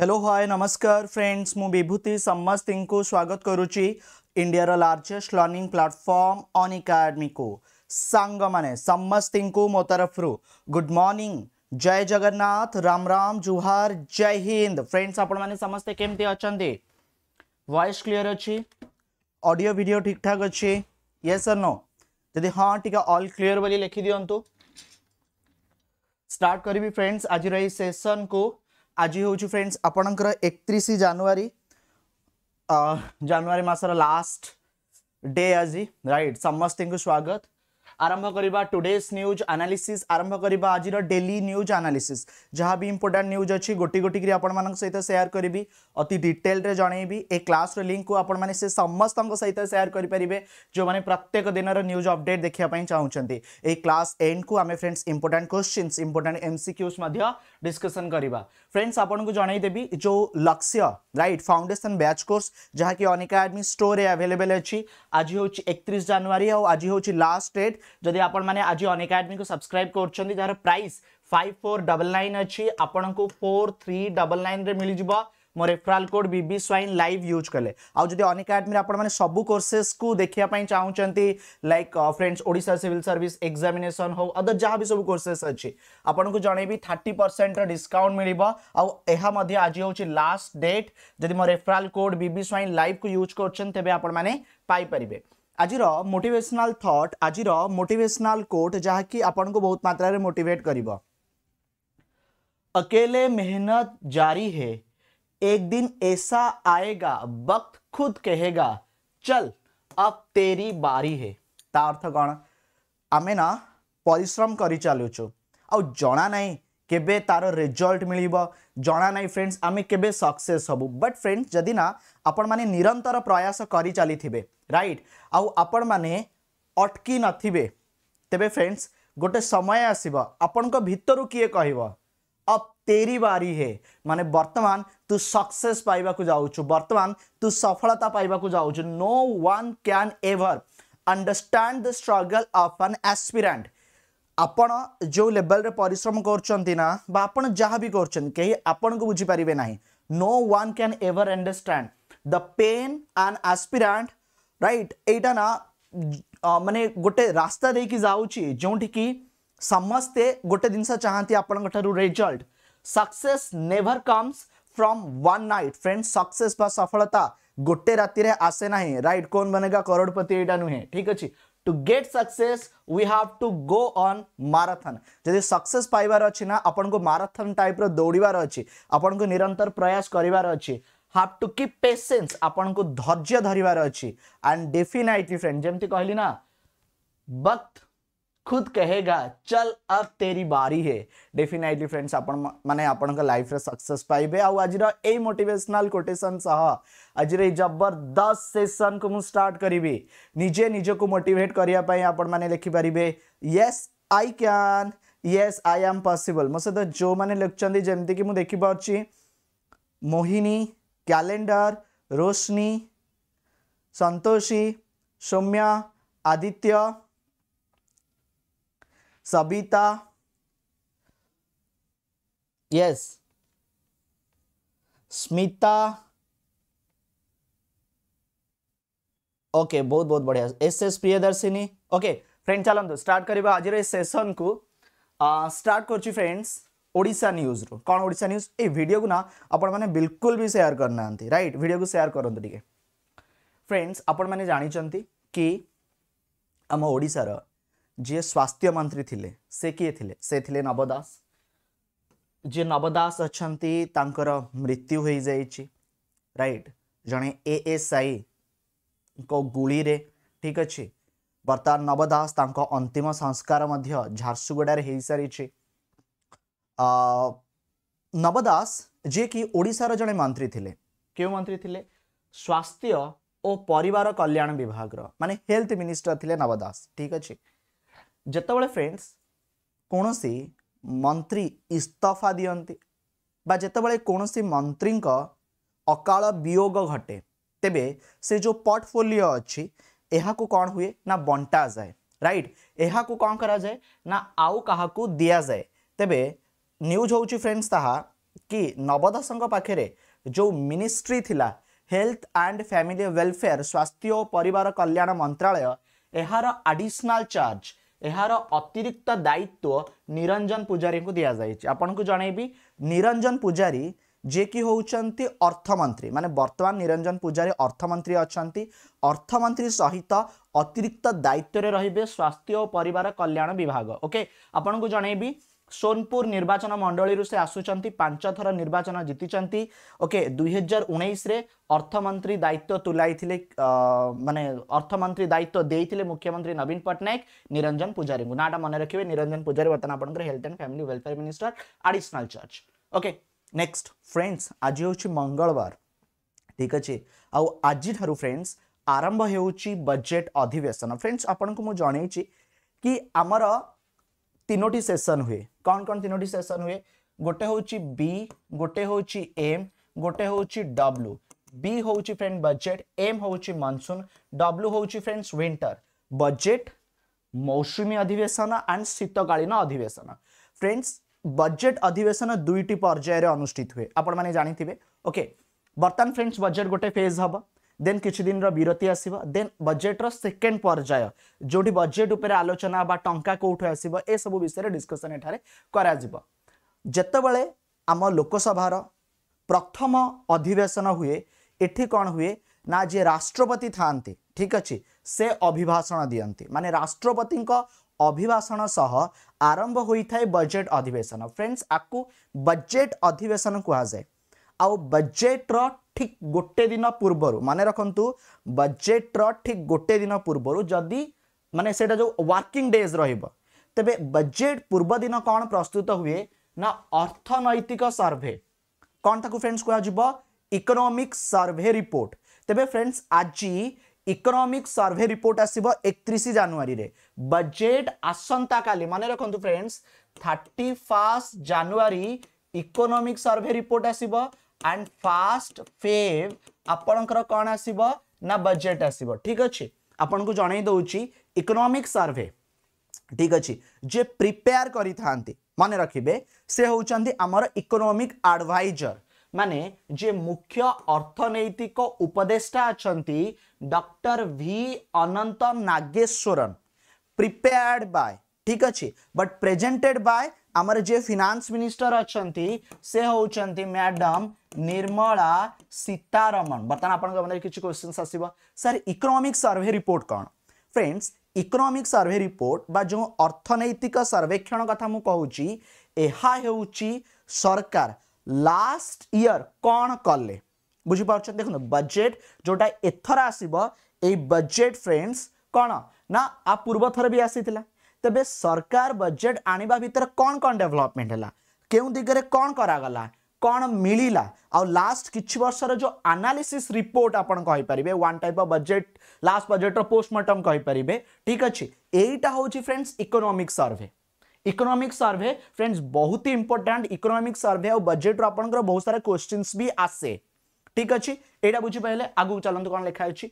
Hello hi नमस्कार friends मु विभूति समस्त को स्वागत करुच्ची India largest learning platform Unacademy को सांग मैंने समस्त को मो तरफ गुड मॉर्निंग जय जगन्नाथ राम राम जुहार जय हिंद फ्रेंड्स आपण मैंने समस्ते केमती अच्छा वॉइस क्लियर अच्छी ऑडियो वीडियो ठीक ठाक अच्छे ये सर नो जदि हाँ टी अल क्लीयर बोली लिखि दिंतु स्टार्ट करी फ्रेंड्स आज सेसन को আজ হচ্ছে ফ্রেন্ডস আপনার একত্রিশ জানুয়ারি জানুয়ারি মাসর লাস্ট ডে আজ রাইট সমস্ত স্বাগত आरंभ करवा टुडेज न्यूज आनालीसीस आरंभ करवा आज डेली न्यूज आनालीसीस जहाँ भी इंपोर्टाट न्यूज अच्छी गोटी गोटी करी आपण सहित सेयार करी अति डिटेल जनईबी ए क्लास लिंक को आपण मैंने समस्त सहित सेयार करेंगे जो मैंने प्रत्येक दिन न्यूज अपडेट देखापी चाहते ये क्लास एंड को आम friends important question important MCQs discussion करवा फ्रेंड्स आपको जनईदेवी जो लक्ष्य रईट फाउंडेसन बैच कोर्स जहाँकि अनिका आडमी स्टोर आभेलेबल अच्छी आज हूँ एकतीस जानुरी आज हूँ लास्ट डेट जदि आपने आज अनेक अनकाडमी को सब्सक्राइब कर price five four double nine अच्छी आपको फोर थ्री डबल नाइन मिलजि मो referral code B Swain live use कले आदि अनेक अनकाडमी आपने सब कोर्सेस को देखापी चाहते लाइक फ्रेंड्स ओडा सिविल सर्विस एक्जामेसन हो अदर जहाँ भी सब कोर्सेस अच्छी आपन को जनईबी थर्टी परसेंट डिस्काउंट मिले आज हूँ लास्ट डेट जदि मो referral code B Swain live को यूज करें आपने आज मोटेसनाल थट आज मोटेसनाल कोट जहाँ कि बहुत मात्रा रे मोटिवेट कर अकेले मेहनत जारी है एक दिन ऐसा आएगा वक्त खुद कहेगा चल अब तेरी बारी है ता कौन आम ना परिश्रम कर चलुचु आ नहीं केबे तार रिजल्ट मिल जाना ना फ्रेंड्स आम के सक्से हबु बट फ्रेंड्स जदिना आपण मैंने निरंतर प्रयास कर चली थे रईट आपण मैने अटकी ने तेरे फ्रेंड्स गोटे समय आसब आपण भितर किए कह अब तेरी बारी है माने वर्तमान तू सक्सेस सक्से जाऊ वर्तमान तू सफलता पाइबा जाऊ no one can ever understand the struggle of an aspirant आपण जो लेवल रे परिश्रम करा जहाँ भी करपण को बुझीपारे ना no one can ever understand the pain and aspirant right यहीटा ना मानने गोटे रास्ता दे कि जाऊँगी जोटि की समस्ते गोटे जिनस चाहती आपण result success never comes from one night friend success सफलता गोटे राति आसे ना रईट कौन बनेगा करोड़पति यहाँ नुहे ठीक अच्छे to get success we have to go an marathon जदि सक्सेस पाइबार अच्छी ना आपन को माराथन टाइप रो दौड़िबार आपन को निरंतर प्रयास करिवार अच्छी हाव टू कीप पेशेंस आपन को धैर्य धरिवार अच्छी एंड डेफिनेटली फ्रेंड जेमती कहली ना वक्त खुद कहेगा चल अब तेरी बारी है डेफिनेटली फ्रेंड्स आपण माने आपण लाइफ रे सक्सेस पाइबे आ आज ए मोटिवेशनल कोटेशन सह आज जबरदस्त सेसन को मु स्टार्ट करिवि निजे निज को मोटिवेट करिया पई आपण माने लिखि परिबे yes I can yes I am possible मो सहित जो मैंने लिखुं जमती कि देखिपी मोहिनी क्यालेंडर रोशनी संतोषी सौम्या आदित्य सबिता यस स्मिता ओके बहुत बहुत बढ़िया S S Priyadarshini okay friend चलो स्टार्ट कर आज सेसन को स्टार्ट कर फ्रेंड्स ओडिशा न्यूज रु कौन ओडिशा न्यूज ए वीडियो को ना आपण मैंने बिल्कुल भी शेयर करना राइट वीडियो को सेयार करूँ टे फ्रेंड्स आपण मैंने जानते कि आम ओडार जी स्वास्थ्य मंत्री थिले से किए थिले से थिले दास जी नवदास अच्छा मृत्यु हो राइट जड़े ए एस आई को गुड़ी रे ठीक अच्छे बर्तमान दास अंतिम संस्कार झारसुगुड़े हो सारी दास जी की ओडार जड़े मंत्री थे क्यों मंत्री थे स्वास्थ्य और परिवार कल्याण विभाग माने हेल्थ मिनिस्टर नव दास ठीक अच्छे जोबले फ्रेंड्स कौन सी मंत्री इस्तफा दिंटे कौन सी मंत्री अकाल वियोग घटे तेबे से जो पोर्टफोलियो अच्छी यहाँ कौन हुए ना बंटा जाए राइट यह कौन करा जाए ना आउ क्या दि जाए तेरे न्यूज हूँ फ्रेंड्स ता कि नवदास पाखे जो मिनिस्ट्री थी हेल्थ एंड फैमिली वेलफेयर स्वास्थ्य और परिवार कल्याण मंत्रालय यार आडिशनाल चार्ज ଏହାର ଅତିରିକ୍ତ ଦାୟିତ୍ୱ ନିରଞ୍ଜନ ପୂଜାରୀଙ୍କୁ ଦିଆଯାଇଛି ଆପଣଙ୍କୁ ଜଣାଇବି ନିରଞ୍ଜନ ପୂଜାରୀ ଯିଏକି ହେଉଛନ୍ତି ଅର୍ଥମନ୍ତ୍ରୀ ମାନେ ବର୍ତ୍ତମାନ ନିରଞ୍ଜନ ପୂଜାରୀ ଅର୍ଥମନ୍ତ୍ରୀ ଅଛନ୍ତି ଅର୍ଥମନ୍ତ୍ରୀ ସହିତ ଅତିରିକ୍ତ ଦାୟିତ୍ୱରେ ରହିବେ ସ୍ୱାସ୍ଥ୍ୟ ଓ ପରିବାର କଲ୍ୟାଣ ବିଭାଗ ଓକେ ଆପଣଙ୍କୁ ଜଣାଇବି सोनपुर निर्वाचन मंडली से आसुंच पांच थर निर्वाचन जीति ओके दुई हजार उन्नीस अर्थमंत्री दायित्व तुलाई मानने अर्थमंत्री दायित्व दे मुख्यमंत्री नवीन पट्टनायक निरंजन पूजारी को नाटा मन रखिए निरंजन पूजारी बर्तन आप health and family welfare minister additional charge okay next friends आज हूँ मंगलवार ठीक अच्छे आज फ्रेंड्स आरंभ हो बजेट अधिवेशन फ्रेंड्स आपन को मुझे कि आमर तीनोटी सेसन हुए कौन कौन तीनो सेसन हुए गोटे हूँ बी गोटे हूँ एम गोटे हूँ डब्ल्यू बी हूँ फ्रेंड बजेट एम हूँ मनसून डब्ल्यू हूँ फ्रेंड्स विंटर बजेट मौसुमी अधिवेशन एंड शीतकालीन अधिवेशन फ्रेंड्स बजेट अधिवेशन दुईट पर्यायर अनुषित हुए आपण मैंने जानते ओके बर्तमान फ्रेंड्स बजेट गोटे फेज हम ଦେନ୍ କିଛି ଦିନର ବିରତି ଆସିବ ଦେନ୍ ବଜେଟ୍ର ସେକେଣ୍ଡ ପର୍ଯ୍ୟାୟ ଯେଉଁଠି ବଜେଟ୍ ଉପରେ ଆଲୋଚନା ବା ଟଙ୍କା କେଉଁଠୁ ଆସିବ ଏସବୁ ବିଷୟରେ ଡିସ୍କସନ୍ ଏଠାରେ କରାଯିବ ଯେତେବେଳେ ଆମ ଲୋକସଭାର ପ୍ରଥମ ଅଧିବେଶନ ହୁଏ ଏଠି କ'ଣ ହୁଏ ନା ଯିଏ ରାଷ୍ଟ୍ରପତି ଥାଆନ୍ତି ଠିକ୍ ଅଛି ସେ ଅଭିଭାଷଣ ଦିଅନ୍ତି ମାନେ ରାଷ୍ଟ୍ରପତିଙ୍କ ଅଭିଭାଷଣ ସହ ଆରମ୍ଭ ହୋଇଥାଏ ବଜେଟ୍ ଅଧିବେଶନ ଫ୍ରେଣ୍ଡସ୍ ଆକୁ ବଜେଟ୍ ଅଧିବେଶନ କୁହାଯାଏ आउ बजेट्र ठीक गोटे दिन पूर्व माने रखु बजेट्र ठीक गोटे दिन पूर्व जदि माने से जो वर्किंग डेज रेबे बजेट पूर्व दिन कौन प्रस्तुत हुए ना अर्थनैतिक सर्भे कौन तक फ्रेंड्स कह इकोनॉमिक सर्भे रिपोर्ट तबे फ्रेंड्स आज इकोनॉमिक सर्भे रिपोर्ट आसव एक जानुरी बजेट आसंता का मन रखु friends thirty first January economic survey report आसव ଆଣ୍ଡ ଫାଷ୍ଟ ଫେଭ୍ ଆପଣଙ୍କର କ'ଣ ଆସିବ ନା ବଜେଟ୍ ଆସିବ ଠିକ୍ ଅଛି ଆପଣଙ୍କୁ ଜଣାଇ ଦେଉଛି ଇକୋନୋମିକ୍ ସର୍ଭେ ଠିକ୍ ଅଛି ଯିଏ ପ୍ରିପେୟାର କରିଥାନ୍ତି ମନେ ରଖିବେ ସେ ହେଉଛନ୍ତି ଆମର ଇକୋନୋମିକ୍ ଆଡ଼ଭାଇଜର ମାନେ ଯିଏ ମୁଖ୍ୟ ଅର୍ଥନୈତିକ ଉପଦେଷ୍ଟା ଅଛନ୍ତି doctor V Anantha Nageswaran prepared by ଠିକ୍ ଅଛି ବଟ୍ ପ୍ରେଜେଣ୍ଟେଡ୍ ବାଏ आमर जे फिनान्स मिनिस्टर अच्छा से हूँ मैडम निर्मला सीतारमण बर्तमान आप किसी क्वेश्चन आसो सर इकोनॉमिक सर्वे रिपोर्ट कौन फ्रेंड्स इकोनॉमिक सर्वे रिपोर्ट बा जो अर्थनैतिक सर्वेक्षण कथा मुझे कहूँ यह सरकार लास्ट इयर कौन कले बुझिपार देख बजेट जोटा एथर आसब बजेट फ्रेंड्स कौन ना आ पूर्व थर भी आसी ତେବେ ସରକାର ବଜେଟ୍ ଆଣିବା ଭିତରେ କ'ଣ କ'ଣ ଡେଭଲପମେଣ୍ଟ ହେଲା କେଉଁ ଦିଗରେ କ'ଣ କରାଗଲା କ'ଣ ମିଳିଲା ଆଉ ଲାଷ୍ଟ କିଛି ବର୍ଷର ଯେଉଁ ଆନାଲିସିସ୍ ରିପୋର୍ଟ ଆପଣ କହିପାରିବେ one type of budget last ବଜେଟ୍ର ପୋଷ୍ଟମର୍ଟମ୍ କହିପାରିବେ ଠିକ୍ ଅଛି ଏଇଟା ହେଉଛି friends economic survey economic survey friends বহুত ইম্পর্টাট ইকোনমিক সর্ভে আর বজেট্র আপনার বহু সারা কোশ্চিন্স বি আসে ঠিক আছে এইটা বুঝিপারে আগুক চলতু কোণ লেখা অছি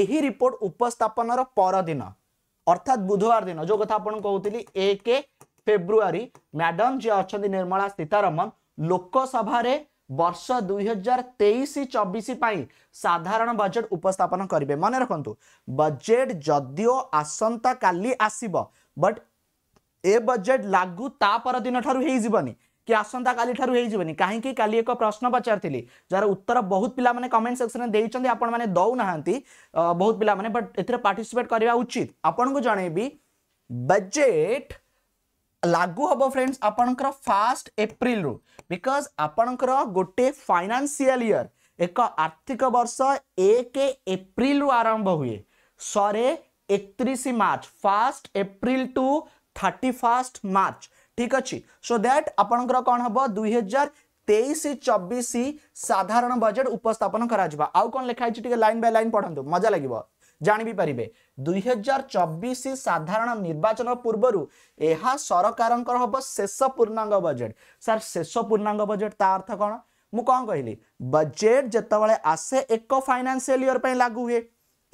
এই রিপোর্ট উপস্থাপনার পরদিন अर्थात बुधवार दिन जो कथा आपण कहली एक फेब्रुआरी मैडम जी अच्छा निर्मला सीतारमन लोकसभा ବର୍ଷ ଦୁଇ ହଜାର ତେଇଶ ଚବିଶ ପାଇଁ ସାଧାରଣ ବଜେଟ୍ ଉପସ୍ଥାପନ କରିବେ ମନେ ରଖନ୍ତୁ ବଜେଟ୍ ଯଦିଓ ଆସନ୍ତାକାଲି ଆସିବ ବଟ୍ ଏ ବଜେଟ୍ ଲାଗୁ ତା ପରଦିନ ଠାରୁ ହେଇଯିବନି कि आसंता काली ठारू हेइजिबनी काहेकि एक प्रश्न पचारथिली जार उत्तर बहुत पिला कमेंट सेक्शन में देइचंदी आपण माने बहुत पिला बट ए पार्टीसीपेट करवा उचित आपन को जणेबी बजेट लागू हम फ्रेंड्स आपणकर फास्ट एप्रिल रु बिकज आपणकर गोटे फाइनान्सीयल इयर एक आर्थिक वर्ष एक एप्रिल आरंभ हुए सरे एक March first April to thirty first March ঠিক ଅଛି ସୋ ଦ୍ୟାଟ୍ ଆପଣଙ୍କର କ'ଣ ହେବ ଦୁଇ ହଜାର ତେଇଶ ଚବିଶ ସାଧାରଣ ବଜେଟ୍ ଉପସ୍ଥାପନ କରାଯିବ ଆଉ କ'ଣ ଲେଖା ହେଇଛି ଟିକେ ଲାଇନ୍ ବାଇ ଲାଇନ୍ ପଢ଼ନ୍ତୁ ମଜା ଲାଗିବ ଜାଣିବି ପାରିବେ ଦୁଇ ହଜାର ଚବିଶ ସାଧାରଣ ନିର୍ବାଚନ ପୂର୍ବରୁ ଏହା ସରକାରଙ୍କର ହେବ ଶେଷ ପୂର୍ଣ୍ଣାଙ୍ଗ ବଜେଟ୍ ସାର୍ ଶେଷ ପୂର୍ଣ୍ଣାଙ୍ଗ ବଜେଟ୍ ତା ଅର୍ଥ କ'ଣ ମୁଁ କ'ଣ କହିଲି ବଜେଟ୍ ଯେତେବେଳେ ଆସେ ଏକ ଫାଇନାନ୍ସିଆଲ ଇୟର ପାଇଁ ଲାଗୁ ହୁଏ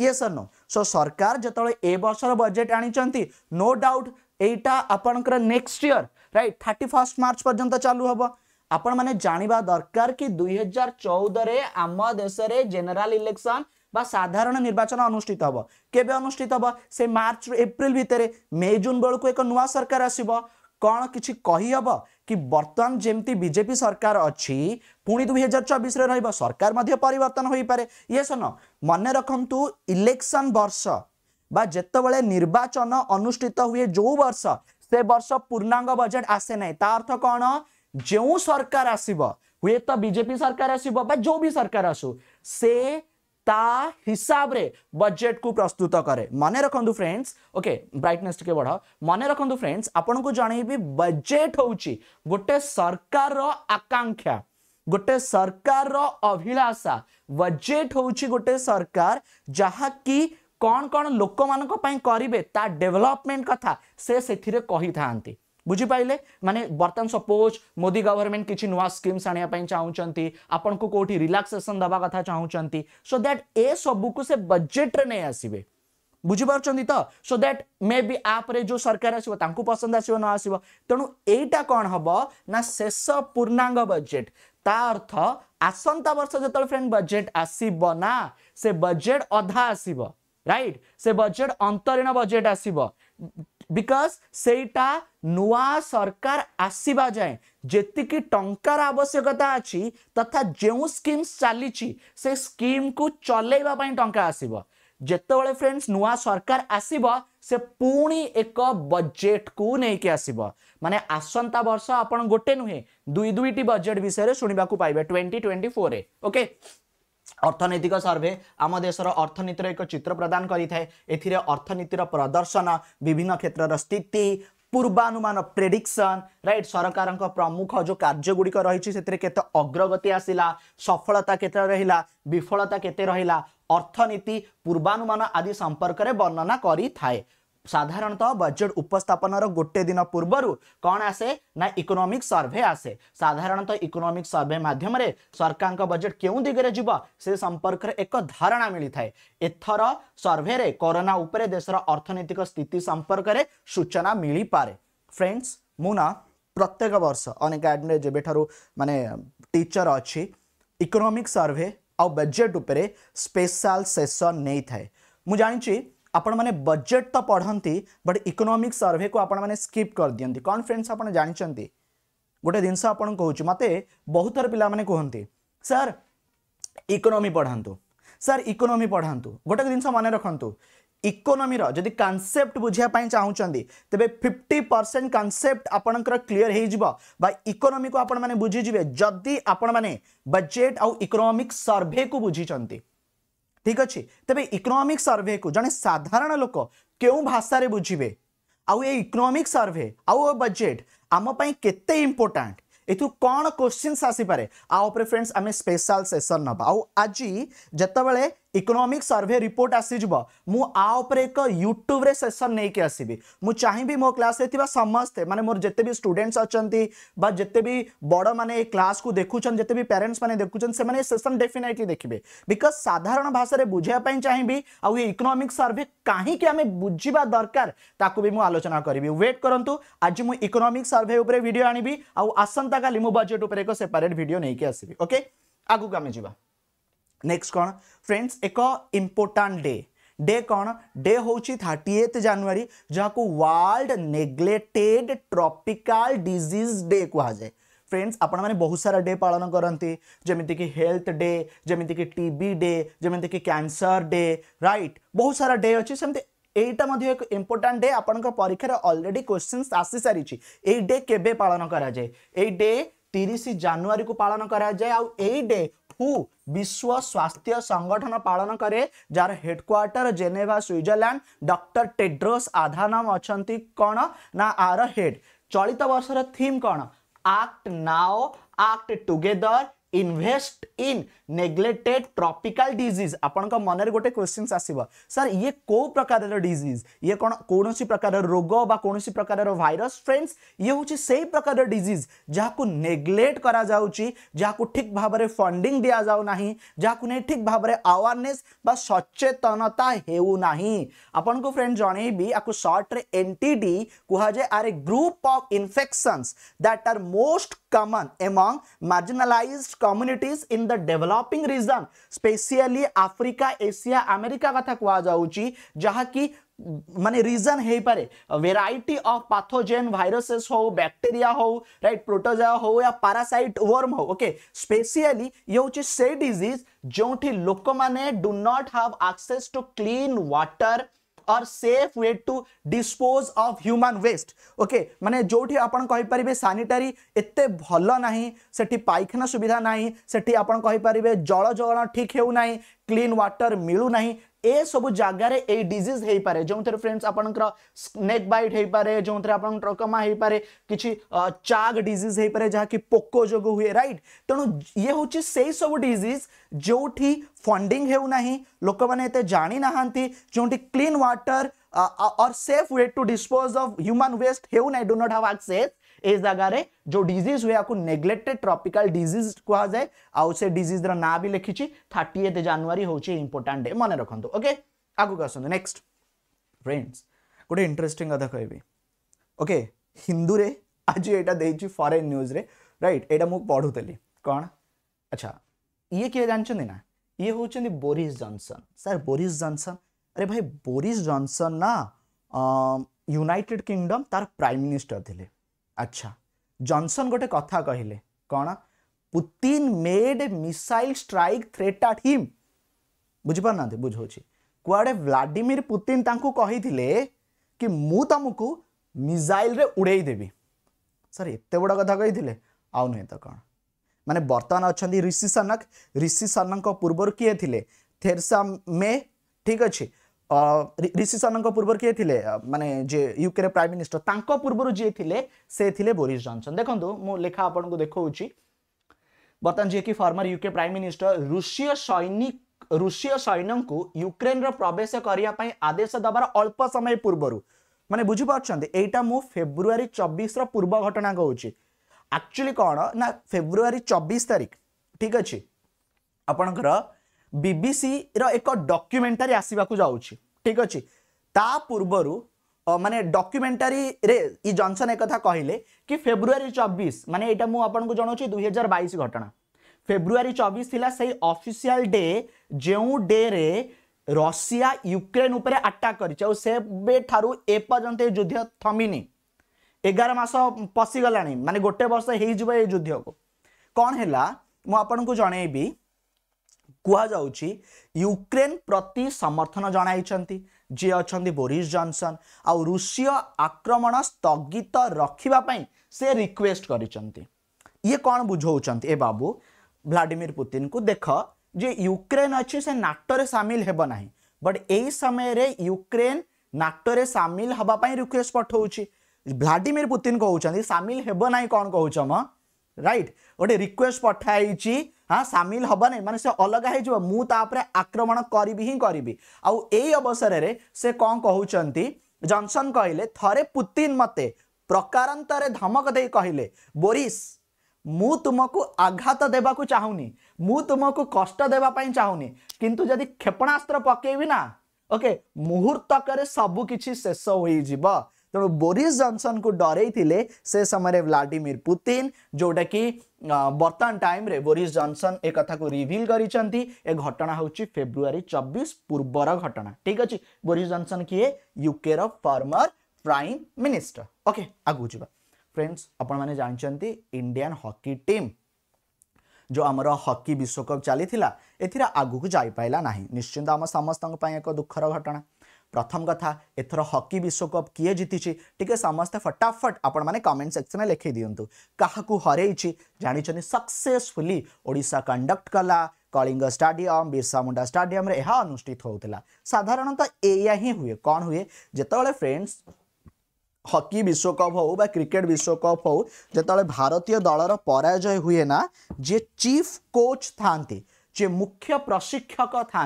ୟେସ୍ ଅର୍ ନୋ ସୋ ସରକାର ଯେତେବେଳେ ଏ ବର୍ଷର ବଜେଟ୍ ଆଣିଛନ୍ତି ନୋ ଡାଉଟ୍ এইটা আপনার next year right thirty first March পর্যন্ত চালু হব ଆପଣମାନେ ଜାଣିବା ଦରକାର କି ଦୁଇହଜାର ଚଉଦରେ ଆମ ଦେଶରେ ଜେନେରାଲ ଇଲେକ୍ସନ বা সাধারণ নির্বাচন অনুষ্ঠিত হব কেবে অনুষ্ঠিত হব সে মার্চ এপ্রিল ভিতরে মে জুন বেড়ে এক নূয়া সরকার আসব কণ কিছু কহিহব কি বর্তমান যেমতি বিজেপি সরকার অছি পুনি দুই হাজার চবিশে রহব সরকার মধ্যে পরিবর্তন হয়ে পড়ে ইয়েস ন মনে রাখতু ইলেকশন বর্ষ जितेबले निर्वाचन अनुषित हुए जो वर्ष से वर्ष पूर्णांग बजेट आसे ना तार्थ कौन जो सरकार आसब हुए तो बीजेपी सरकार आसो जो भी सरकार आसु से हिसाब रे बजेट को प्रस्तुत करे मन रखु फ्रेंड्स ओके ब्राइटनेस टे बढ़ मन रखु फ्रेंड्स आपन को जन बजेट हूँ गोटे सरकार आकांक्षा गोटे सरकार अभिलाषा बजेट हूँ गोटे सरकार जहा की कौन कौन लोक मान करेंगे डेभलपमेंट कथा से, से कही बुझिपाले मानने बर्तमान सपोज मोदी गवर्नमेंट किसी नुआ स्कीम्स आने चाहती आपन को कौटी रिलाक्सेसन देवा कथा चाहती सो दैट ए सबूक से बजेट्रे नहीं आसवे बुझिपार्थ सो दैट मे बी आप जो सरकार आसान पसंद आसो न आस तेणु यहीटा कौन हम ना शेष पूर्णांग बजेट ता अर्थ आसंता वर्ष जो फ्रेंड बजेट आसबना से बजेट अधा आसवे राइट से बजेट अंतरीण बजेट आस बिकज से नुआ सरकार आसवा जाए जी टार आवश्यकता अच्छी तथा जो स्कीम चली स्कीम को चलवाई टाँग आसब जोबले फ्रेंड्स नुआ सरकार आसब से पुणी एक बजेट को लेकिन आसब माने आसंता वर्ष आप गोटे नुहे दुई दुईट बजेट विषय शुणा को पाइबे ट्वेंटी ट्वेंटी फोर ओके ଅର୍ଥନୈତିକ ସର୍ଭେ ଆମ ଦେଶର ଅର୍ଥନୀତିର ଏକ ଚିତ୍ର ପ୍ରଦାନ କରିଥାଏ ଏଥିରେ ଅର୍ଥନୀତିର ପ୍ରଦର୍ଶନ ବିଭିନ୍ନ କ୍ଷେତ୍ରର ସ୍ଥିତି ପୂର୍ବାନୁମାନ ପ୍ରେଡିକ୍ସନ୍ ରାଇଟ୍ ସରକାରଙ୍କ ପ୍ରମୁଖ ଯେଉଁ କାର୍ଯ୍ୟଗୁଡ଼ିକ ରହିଛି ସେଥିରେ କେତେ ଅଗ୍ରଗତି ଆସିଲା ସଫଳତା କେତେ ରହିଲା ବିଫଳତା କେତେ ରହିଲା ଅର୍ଥନୀତି ପୂର୍ବାନୁମାନ ଆଦି ସମ୍ପର୍କରେ ବର୍ଣ୍ଣନା କରିଥାଏ ସାଧାରଣତଃ ବଜେଟ୍ ଉପସ୍ଥାପନର ଗୋଟେ ଦିନ ପୂର୍ବରୁ କ'ଣ ଆସେ ନା ଇକୋନୋମିକ୍ ସର୍ଭେ ଆସେ ସାଧାରଣତଃ ଇକୋନୋମିକ୍ ସର୍ଭେ ମାଧ୍ୟମରେ ସରକାରଙ୍କ ବଜେଟ୍ କେଉଁ ଦିଗରେ ଯିବ ସେ ସମ୍ପର୍କରେ ଏକ ଧାରଣା ମିଳିଥାଏ ଏଥର ସର୍ଭେରେ କରୋନା ଉପରେ ଦେଶର ଅର୍ଥନୈତିକ ସ୍ଥିତି ସମ୍ପର୍କରେ ସୂଚନା ମିଳିପାରେ ଫ୍ରେଣ୍ଡସ୍ ମୁଁ ନା ପ୍ରତ୍ୟେକ ବର୍ଷ ଅନ୍ ଏକାଡେମୀରେ ଯେବେଠାରୁ ମାନେ ଟିଚର ଅଛି ଇକୋନୋମିକ୍ ସର୍ଭେ ଆଉ ବଜେଟ୍ ଉପରେ ସ୍ପେଶାଲ ସେସନ୍ ନେଇଥାଏ ମୁଁ ଜାଣିଛି आपण मैंने बजेट तो पढ़ती बट इकोनोमिक सर्भे को आपने स्कीप कर दिखती कौन फ्रेंड्स आप जानते गोटे जिनस कह मत बहुत थर पे कहते सर इकोनोमी पढ़ात सर इकोनोमी पढ़ात गोटे जिन मन रखु इकोनोमी जदि कनसेप्ट बुझाप चाहूँ तेज फिफ्टी परसेंट कनसेप्ट आपणकर क्लीयर हो इकोनोमी को आपण बुझीजे जदि आपण मैंने बजेट आउ इकोनोमिक सर्भे को बुझी ठीक अच्छे तेज इकोनोमिक सर्वे को जन साधारण लोक क्यों भाषा बुझे आउ ये इकोनोमिक सर्भे आउ बजेट आमपाई के इम्पोर्टाट यूर कौन क्वेश्चन आसपे आउप्रे फ्रेंड्स आम स्पेशल सेसन नवा आज जिते इकोनोमिक सर्वे रिपोर्ट आसीज मुझे एक यूट्यूब सेसन नहीं आसबि मुझ चाहे मो क्लास समस्ते मैंने मोर जिते भी स्टूडेंट्स अच्छा जिते भी बड़ मैंने क्लास को देखुन जिते भी पेरेन्ट्स मैंने देखुन से सेसन डेफिनेटली देखिए बिकज साधारण भाषा बुझापी चाहिए आउ ये इकोनोमिक सर्वे कहीं बुझा दरकार भी मुझे आलोचना करी व्वेट करूँ आज मुझे इकोनोमिक सर्वे भिड आनी आसंता का मुझ बजेट उपरे एक सेपरेट भिड नहीं आसबि ओके आगे आम जा नेक्स्ट कौन फ्रेंड्स एक इम्पोर्टाट डे डे कौन डे हूँ थर्टी एथ जानुरी जहाँ world neglected tropical disease day जाए फ्रेंड्स आपण मैंने बहुत सारा डे पालन करती जमीती कि हेल्थ डे जमीक टीबी डे जमीती कैंसर डे रईट बहुत सारा डे अच्छे सेमती এইটা মধ্যে এক ইম্পর্টাট ডে আপনার পরীক্ষার অলরেডি কোশ্চিন্স আসি সারিছি এই ডে কেবে পালন করা যায় এই ডে তিরিশ জানুয়ারি কু हु विश्व स्वास्थ्य संगठन पालन करे जार headquarter Geneva Switzerland doctor Tedros Adhanom अच्छा कौन ना आर हेड चलित बर्षर थीम कौन act now act together invest in neglected tropical disease आप मनरे गोटे क्वेश्चन आसव सर ये कौ प्रकार डिजीज ये कौन कौन प्रकार रोग बा कौन प्रकार भाइरस फ्रेंड्स ये हूँ से प्रकार डिजीज जहाँ नेग्लेक्ट कर ठीक भाव में फंडिंग दि जाऊना जहाँ नहीं ठीक भाव में आवारने बा सचेतनता होना आपण को फ्रेंड जनइबी आपको सर्ट्रे एन टी डी कहुए are a group of infection that are most common among marginalised communities in the developing region especially africa Asia America कथा kuha jauchi jaha ki माने रीजन हे पारे वेराइटी ऑफ पैथोजेन वायरसेस हो bacteria हो right protozoa हो या parasite worm हो okay especially ये होचे से डिजीज जोठी लोक माने do not have access to clean water और safe way to dispose of human waste okay माने जो भी कहि सानिटरी एत भल ना से पायखाना सुविधा ना से आपण जल जगण ठीक हो क्लीन वाटर मिलूना ए सब जगह रे ए डिजीज हे पारे जों फ्रेंड्स आपनकर स्नेक बैट हो पारे जों थरे आपन ट्रकमा हे पारे किछि चाग डिजीज हो पारे जहा कि पोको जोग हुए राइट त तो ये होछि सेई सब डिजीज जोठी फंडिंग हेउ नाही लोक माने ते जानी नाहंती क्लीन वाटर और safe way to dispose of human waste हो नॉट हैव एक्सेस ए जगार जो डिजीज हुए आपको नेग्लेक्टेड ट्रॉपिकाल डिजीज कहुए आउ से डिजीज ना भी लिखी थर्टीएथ जानुरी हूँ इंपोर्टां डे मन रखुद ओके आगे आसतु नेक्स्ट फ्रेंड्स गोटे इंटरेस्टिंग कथा कह ओके हिंदू रे आज यहाँ दे फरेन न्यूज रे रईट यहाँ मुझे पढ़ुली कौन अच्छा ये किए जानते ना ये हूँ Boris Johnson sir Boris Johnson अरे भाई बोरीस जनसन ना यूनाइटेड किंगडम तार प्राइम मिनिस्टर थे अच्छा जनसन गोटे कथा कहले कौन Putin made missile strike threat at him बुझिपार ना बुझे कुआडे व्लाडिमीर पुतिन कही कि मु तुमको मिसाइल रे उड़े देवी सर एत बड़ कथा कही आए तो कौन मैंने बर्तमान अच्छा ऋषि सनक ऋषि सनक पूर्वर किए थे थेरसा मे ठीक अच्छे थे। ঋষি শর্মাঙ্ক পূর্বর কি লে মানে যে ইউকের প্রাইম মিনিষ্টর তাঙ্ক পূর্বর যে লে সে লে বোরিস জনসন দেখুন মু লেখা আপনার দেখছি বর্তমান যে কি ফর্মর ইউকে প্রাইম মিনিষ্টর ଋଷୀୟ সৈনিক ଋଷୀୟ ସୈନ୍ୟଙ୍କୁ ୟୁକ୍ରେନ୍ର ପ୍ରବେଶ କରିବା ପାଇଁ ଆଦେଶ ଦେବାର ଅଳ୍ପ ସମୟ ପୂର୍ବରୁ ମାନେ ବୁଝିପାରୁଛନ୍ତି ଏଇଟା ମୁଁ ଫେବୃଆରୀ ଚବିଶର ପୂର୍ବ ଘଟଣା କହୁଛି ଆକ୍ଚୁଆଲି କ'ଣ ନା ଫେବୃଆରୀ ଚବିଶ ତାରିଖ ଠିକ୍ ଅଛି ଆପଣଙ୍କର ବିବିସିର ଏକ ଡକ୍ୟୁମେଣ୍ଟାରୀ ଆସିବାକୁ ଯାଉଛି ଠିକ୍ ଅଛି ତା ପୂର୍ବରୁ ମାନେ ଡକ୍ୟୁମେଣ୍ଟାରୀରେ ଇ ଜନ୍ସନ୍ ଏକଥା କହିଲେ କି ଫେବୃଆରୀ ଚବିଶ ମାନେ ଏଇଟା ମୁଁ ଆପଣଙ୍କୁ ଜଣାଉଛି ଦୁଇ ହଜାର ବାଇଶ ଘଟଣା ଫେବୃଆରୀ ଚବିଶ ଥିଲା ସେଇ ଅଫିସିଆଲ ଡେ ଯେଉଁ ଡେରେ ରଷିଆ ୟୁକ୍ରେନ୍ ଉପରେ ଆଟାକ୍ କରିଛି ଆଉ ସେବେଠାରୁ ଏପର୍ଯ୍ୟନ୍ତ ଏ ଯୁଦ୍ଧ ଥମିନି ଏଗାର ମାସ ପଶିଗଲାଣି ମାନେ ଗୋଟେ ବର୍ଷ ହେଇଯିବ ଏ ଯୁଦ୍ଧକୁ କ'ଣ ହେଲା ମୁଁ ଆପଣଙ୍କୁ ଜଣେଇବି कहुक्रेन प्रति समर्थन जन जी अच्छा बोरीस जनसन आ रुषिय आक्रमण स्थगित रखापी से रिक्वेस्ट करे कौन बुझौं ए बाबू भ्लाडिमिर पुतिन को देख जे युक्रेन अच्छे से नाटोरे सामिल हेबना बट यही समय रे युक्रेन नाटोरे सामिल हाँपाई रिक्वेस्ट पठाऊँच भ्लाडिमिर पुतिन कहते सामिल हेबना कौन कौ रईट गोटे रिक्वेस्ट पठाई ହଁ ସାମିଲ ହେବନି ମାନେ ସେ ଅଲଗା ହେଇଯିବ ମୁଁ ତା ଉପରେ ଆକ୍ରମଣ କରିବି ହିଁ କରିବି ଆଉ ଏଇ ଅବସରରେ ସେ କ'ଣ କହୁଛନ୍ତି ଜନସନ୍ କହିଲେ ଥରେ ପୁତିନ୍ ମୋତେ ପ୍ରକାରାନ୍ତରେ ଧମକ ଦେଇ କହିଲେ ବୋରିସ୍ ମୁଁ ତୁମକୁ ଆଘାତ ଦେବାକୁ ଚାହୁଁନି ମୁଁ ତୁମକୁ କଷ୍ଟ ଦେବା ପାଇଁ ଚାହୁଁନି କିନ୍ତୁ ଯଦି କ୍ଷେପଣାସ୍ତ୍ର ପକେଇବି ନା ଓକେ ମୁହୂର୍ତ୍ତକରେ ସବୁକିଛି ଶେଷ ହୋଇଯିବ ତେଣୁ ବୋରିସ୍ ଜନସନଙ୍କୁ ଡରେଇଥିଲେ ସେ ସମୟରେ ଭ୍ଲାଡିମିର ପୁତିନ ଯେଉଁଟାକି ବର୍ତ୍ତମାନ ଟାଇମ୍ରେ ବୋରିସ୍ ଜନସନ ଏ କଥାକୁ ରିଭିଲ୍ କରିଛନ୍ତି ଏ ଘଟଣା ହେଉଛି ଫେବୃଆରୀ ଚବିଶ ପୂର୍ବର ଘଟଣା ଠିକ୍ ଅଛି ବୋରିସ୍ ଜନସନ କିଏ ୟୁକେର ଫର୍ମର ପ୍ରାଇମ୍ ମିନିଷ୍ଟର ଓକେ ଆଗକୁ ଯିବା ଫ୍ରେଣ୍ଡସ୍ ଆପଣମାନେ ଜାଣିଛନ୍ତି ଇଣ୍ଡିଆନ୍ ହକି ଟିମ୍ जो आमर हकी विश्वकप चली एगक जापारा ना निश्चिंत आम समस्त दुखर घटना प्रथम कथा एथर हकी विश्वकप किए जीति टी समस्ते फटाफट आपने कमेंट सेक्शन में लिखे दिंतु क्या हर जानी सक्सेसफुली ओडा कंडक्ट कला कलिंग स्टाडियम बिरसा मुंडा स्टाडियम यह अनुष्ठित होता साधारणतः या ही हुए कौन हुए जिते फ्रेंड्स हकी विश्वकप हो बा क्रिकेट विश्वकप हो जिते भारतीय दलर पराजय हुए ना जी चीफ कोच था जे मुख्य प्रशिक्षक था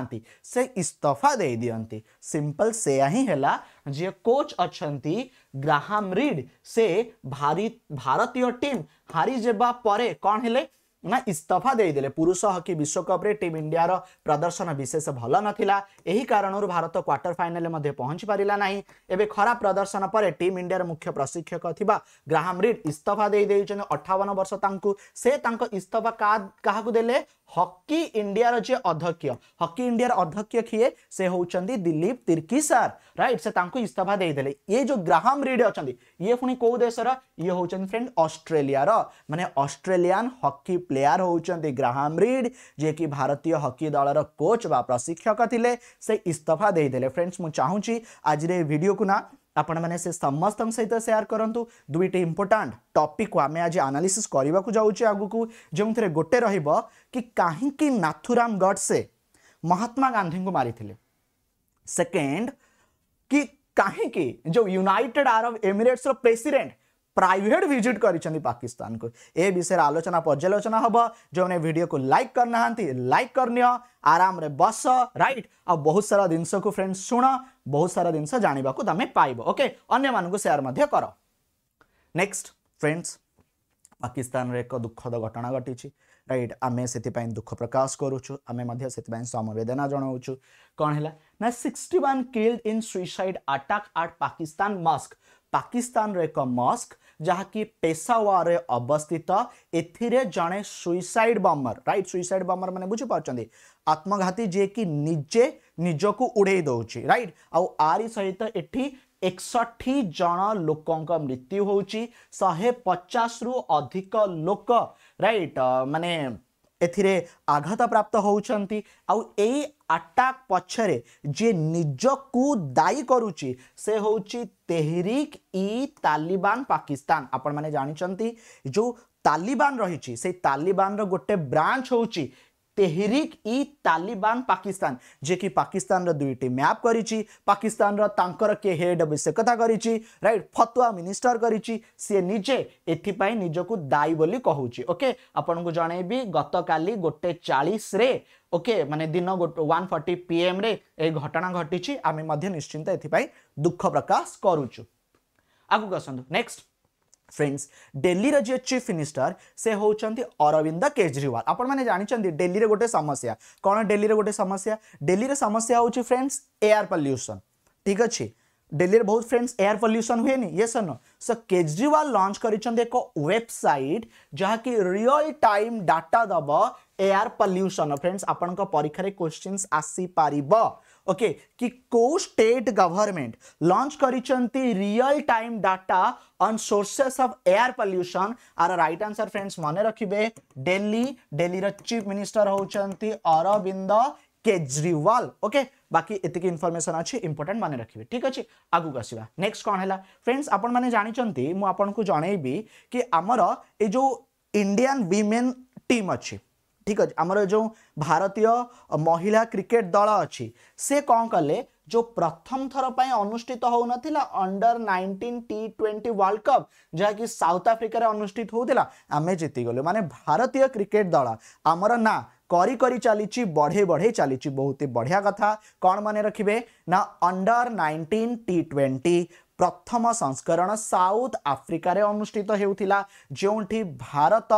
इस्तफा दे दिखती सिंपल से ही है जे कोच अच्छा ग्राहम रीड से भारी भारतीय टीम हारी जवाब कौन है ना इस्तफा देदेले पुरुष हकी विश्वकप टीम इंडिया प्रदर्शन विशेष भल ना कारण भारत क्वार्टर फाइनल पहुंची पारा ना एवं खराब प्रदर्शन पर टीम इंडिया मुख्य प्रशिक्षक या ग्राहम रिड इस्तफा दे देते अठावन वर्ष से इस्तफा क्या दे हकी इंडिया रे अध्यक्ष हकी इंडिया अध्यक्ष किए से होचंदी दिलीप तिर्की सार राइट से इस्तीफा देले ये जो ग्राहम रिड अच्छा ये पुणी कौ देशर ये होचंदी फ्रेंड अस्ट्रेलियार मानने अस्ट्रेलियान हकी प्लेयार होचंदी ग्राहम रिड जे की भारतीय हकी दलर कोच बा प्रशिक्षक थिले से इस्तीफा देदेले फ्रेंड्स मुझे छी आज भिडियो को ना आपण मैंने समस्त सहित सेयार करूँ दुईट इंपोर्टाट टपिक को आम आज आनालीसीस जाऊँ आगू जो थे गोटे रि कहीं नाथुराम से महात्मा गांधी को मारी सेकेंड कि कहीं जो यूनाइटेड आरब एमिरेट्स प्रेसीडेट प्राइट भिजिट पाकिस्तान को ए विषय आलोचना पर्यालोचना हम जो भिड को लाइक करना लाइक करनी आराम रे बस रईट आ बहुत सारा जिनस को फ्रेंड्स शुण बहुत सारा जिनस जानवा तुम पाइब ओके को सेयार कर नेक्स्ट फ्रेंड्स पाकिस्तान एक दुखद घटना घटी रईट आम से दुख प्रकाश करुचु आम समबेदना जनावु कौन है ना sixty one killed in suicide attack at Pakistan Musk Pakistan एक मस्क जहाँकि पेशावर अवस्थित एने suicide bomber right suicide bomber मैंने बुझिपार आत्मघाती जेकि निजे निजक उड़े दौर रईट आउ आरी सहित एटी एकसठी जन लोक मृत्यु होहे पचास रु अधिक लोक रईट मान एथरे आघात प्राप्त होती आई आटाक पक्षर निज को दायी करुच्ची से हूँ तेहरिक इ तालिबान पाकिस्तान आपण मैंने जानते जो तालिबान रही तालिबान रोटे ब्रांच हूँ তেহরিক ই তালিবান পাকিস্তান যে কি পাকিস্তানর দুইটি ম্যাপ করেছি পাকিস্তানর তাঁকর কে হেড আবশ্যকতা করেছি রাইট ফতুয়া মিনিষ্টর করেছি সি নিজে এথিপাই নিজকু দায়ী বলে কুচি ওকে আপনার জনাইবি গতকালি গোটে চাশে ওকে মানে দিন ওয়ান ফর্টি পিএম রে এই ঘটনা ঘটিছি আমি মধ্যে নিশ্চিন্ত এথিপাই দুঃখ প্রকাশ করুছু আগুক আসন্তু নেক্সট फ्रेंड्स डेली रो जी चीफ मिनिस्टर से होती अरविंद केजरीवाल आपने जानते डेली गोटे समस्या कौन डेली गोटे समस्या डेली समस्या हूँ फ्रेंड्स एयार पल्यूशन ठीक अच्छे डेली बहुत फ्रेंड्स एयर पल्यूशन हुए ये सर न सो केजरीवाल लंच कर वेबसाइट जहाँकि रियल टाइम डाटा दब एयार पल्यूशन फ्रेंड्स आपण परीक्षा क्वेश्चन आसीपार ओके कि को स्टेट गवर्नमेंट लॉन्च करिसंती real time data on sources of air pollution आर राइट आंसर फ्रेंड्स मन रखिए दिल्ली दिल्ली रा चीफ मिनिस्टर होचंती अरविंद केजरीवाल ओके बाकी एतिक इनफर्मेशन अच्छी इंपोर्टाट मैंने रखिए ठीक अच्छे आगू आसवा नेक्स्ट कौन है फ्रेंड्स आपण मैंने जानते मुझे जनईबी कि आमर ये जो इंडियान विमेन टीम अच्छी ठीक अच्छे आमर जो भारतीय महिला क्रिकेट दल अच्छी से कौन कले जो प्रथम थर पर अनुष्ठित हो ना under nineteen T twenty world cup जहाँकि साउथ आफ्रिकार अनुष्ठित होता आम जीतीगल माने भारतीय क्रिकेट दल आमर ना करी करी चली बढ़े बढ़े चली बहुत ही बढ़िया कथा कौन मन रखिए ना अंडर नाइंटीन टी ट्वेंटी प्रथम संस्करण साउथ आफ्रिकार अनुष्ठित होता जो भारत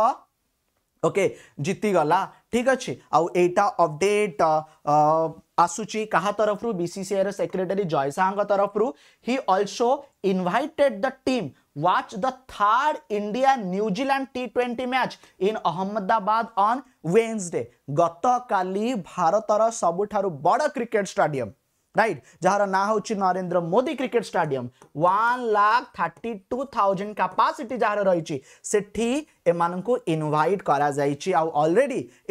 ओके जीतीगला ठीक अच्छे आईटा अबडेट आसूची क्या तरफ बीसीसीआई रेक्रेटरी जय शाह तरफ he also invited the team watch the third India New Zealand T twenty match in Ahmedabad on Wednesday गत काली भारत सबुठ बड़ क्रिकेट स्टाडियम राइट जहां हूँ नरेन्द्र मोदी क्रिकेट स्टाडियम वाख थर्टी टू थाउजेंड कैपासीटी जहां रही इनवैट कर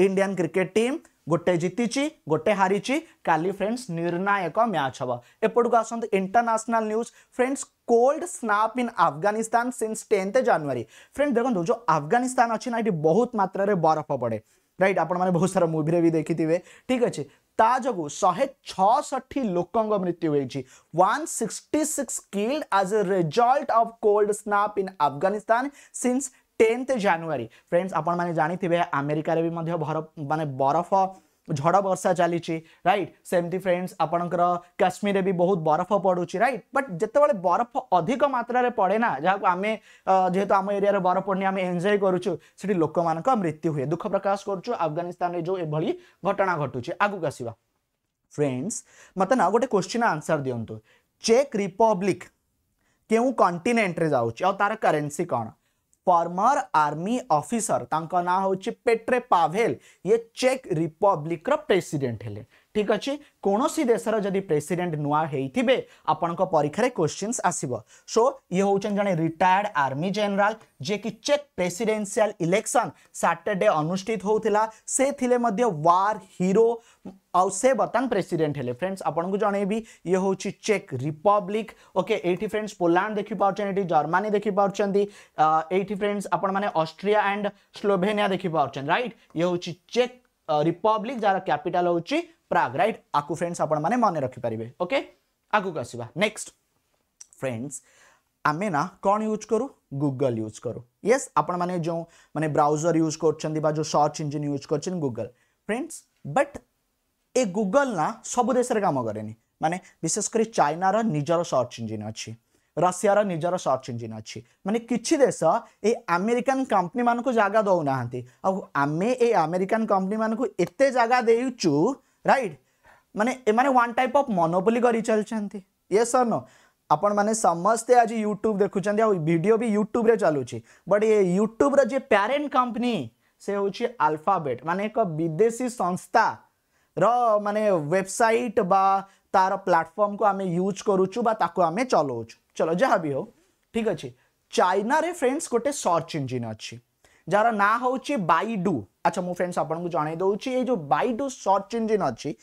इंडियान क्रिकेट टीम गोटे जीति गोटे हारी का फ्रेंड्स निर्णायक मैच हम एपटक आसत international news friends cold snap in Afghanistan since tenth January friend देखो जो आफगानिस्तान अच्छी ना ये बहुत मात्र बरफ पड़े राइट आपण बहुत सारा मुभि भी देखी थे ठीक अच्छे ତା ଯୋଗୁଁ ଶହେ ଛଅଷଠି ଲୋକଙ୍କ ମୃତ୍ୟୁ ହୋଇଛି one sixty six killed as a result of cold snap in Afghanistan since tenth January friends आपण मैंने जानते हैं आमेरिकार भी बरफ मान बरफ ঝড় বর্ষা চালিছি রাইট সেমতি ফ্রেন্ডস আপনার কাশ্মীরে বি বহুত বরফ পড়ুছি রাইট বট যেতবে বরফ অধিক মাত্রার পড়ে না যা আমি যেহেতু আম এরিয়ার বরফ পড়নি আমি এনজয় করুছু সেটি লোক মৃত্যু হুয়ে দুঃখ প্রকাশ করছু আফগানিস্তানের যে এভাবে ঘটনা ঘটুছে আগুক আসবা ফ্রেন্ডস মতো না গোটে কোশ্চিন আনসর দিও চেক রিপব্লিক কেউ কন্টিনেটরে যাচ্ছে আর তার কারেন্সি କ'ଣ फर्मर आर्मी अफिसर तांका ना हूँ पेट्रे पाभेल ये चेक रिपब्लिक रो प्रेसिडेंट हेले ठीक अच्छे कौन सी देशर जदि प्रेसीडेट नुआ होते आपण परीक्षा क्वेश्चन आसो सो ये हूँ जन रिटायर्ड आर्मी जनरल जे कि चेक प्रेसीडेल इलेक्शन साटरडे अनुषित होता से थिले वार हीरो आ बर्तमान प्रेसीडेट हेले फ्रेंड्स आप जन ये हूँ चेक रिपब्लिक ओके ये फ्रेंड्स पोलांड देखिपी जर्मानी देखिपे फ्रेंड्स आप्रि एंड स्लोभेनिया देखिपे रईट ये हूँ चेक रिपब्लिक जार कैपिटाल हूँ प्राग रईट आपको फ्रेंड्स आपण मन रखिपारे ओके आगक आसवा नेक्स्ट फ्रेंड्स आम ना कौन यूज करूँ गुगल यूज करूँ ये आपण मैंने जो मैंने ब्राउजर यूज कर जो सर्च इंजिन यूज कर गुगल फ्रेंड्स बट ए गुगल ना सब देश में कम कैनि माने विशेषकर चाइनार निजर सर्च इंजिन अच्छी रशिया निजर सर्च इंजिन अच्छी माने किसी देश ए आमेरिकान कंपनी मानक को जगह दौना आमे ए आमेरिकान कंपनी मानक एत जगह देचु রাইট মানে এমানে ওয়ান টাইপ অফ মনোপলি করে চলছেন ইয়ে आपण मैंने समस्ते आज यूट्यूब देखुं भिडियो भी यूट्यूब चलुची बट ये यूट्यूब जे प्यारेट कंपनी से हूँ आलफाबेट मान एक विदेशी संस्था रने वेबसाइट बा तार प्लाटफर्म को आम यूज करें आम चलाऊ चलो जहाँ भी हो ठीक अच्छे चाइना रे फ्रेंड्स गोटे सर्च इंजिन अच्छी जार ना हूँ बैडु अच्छा मो फ्रेंड्स आपको जन जो बैडु सर्च इंजिन अच्छी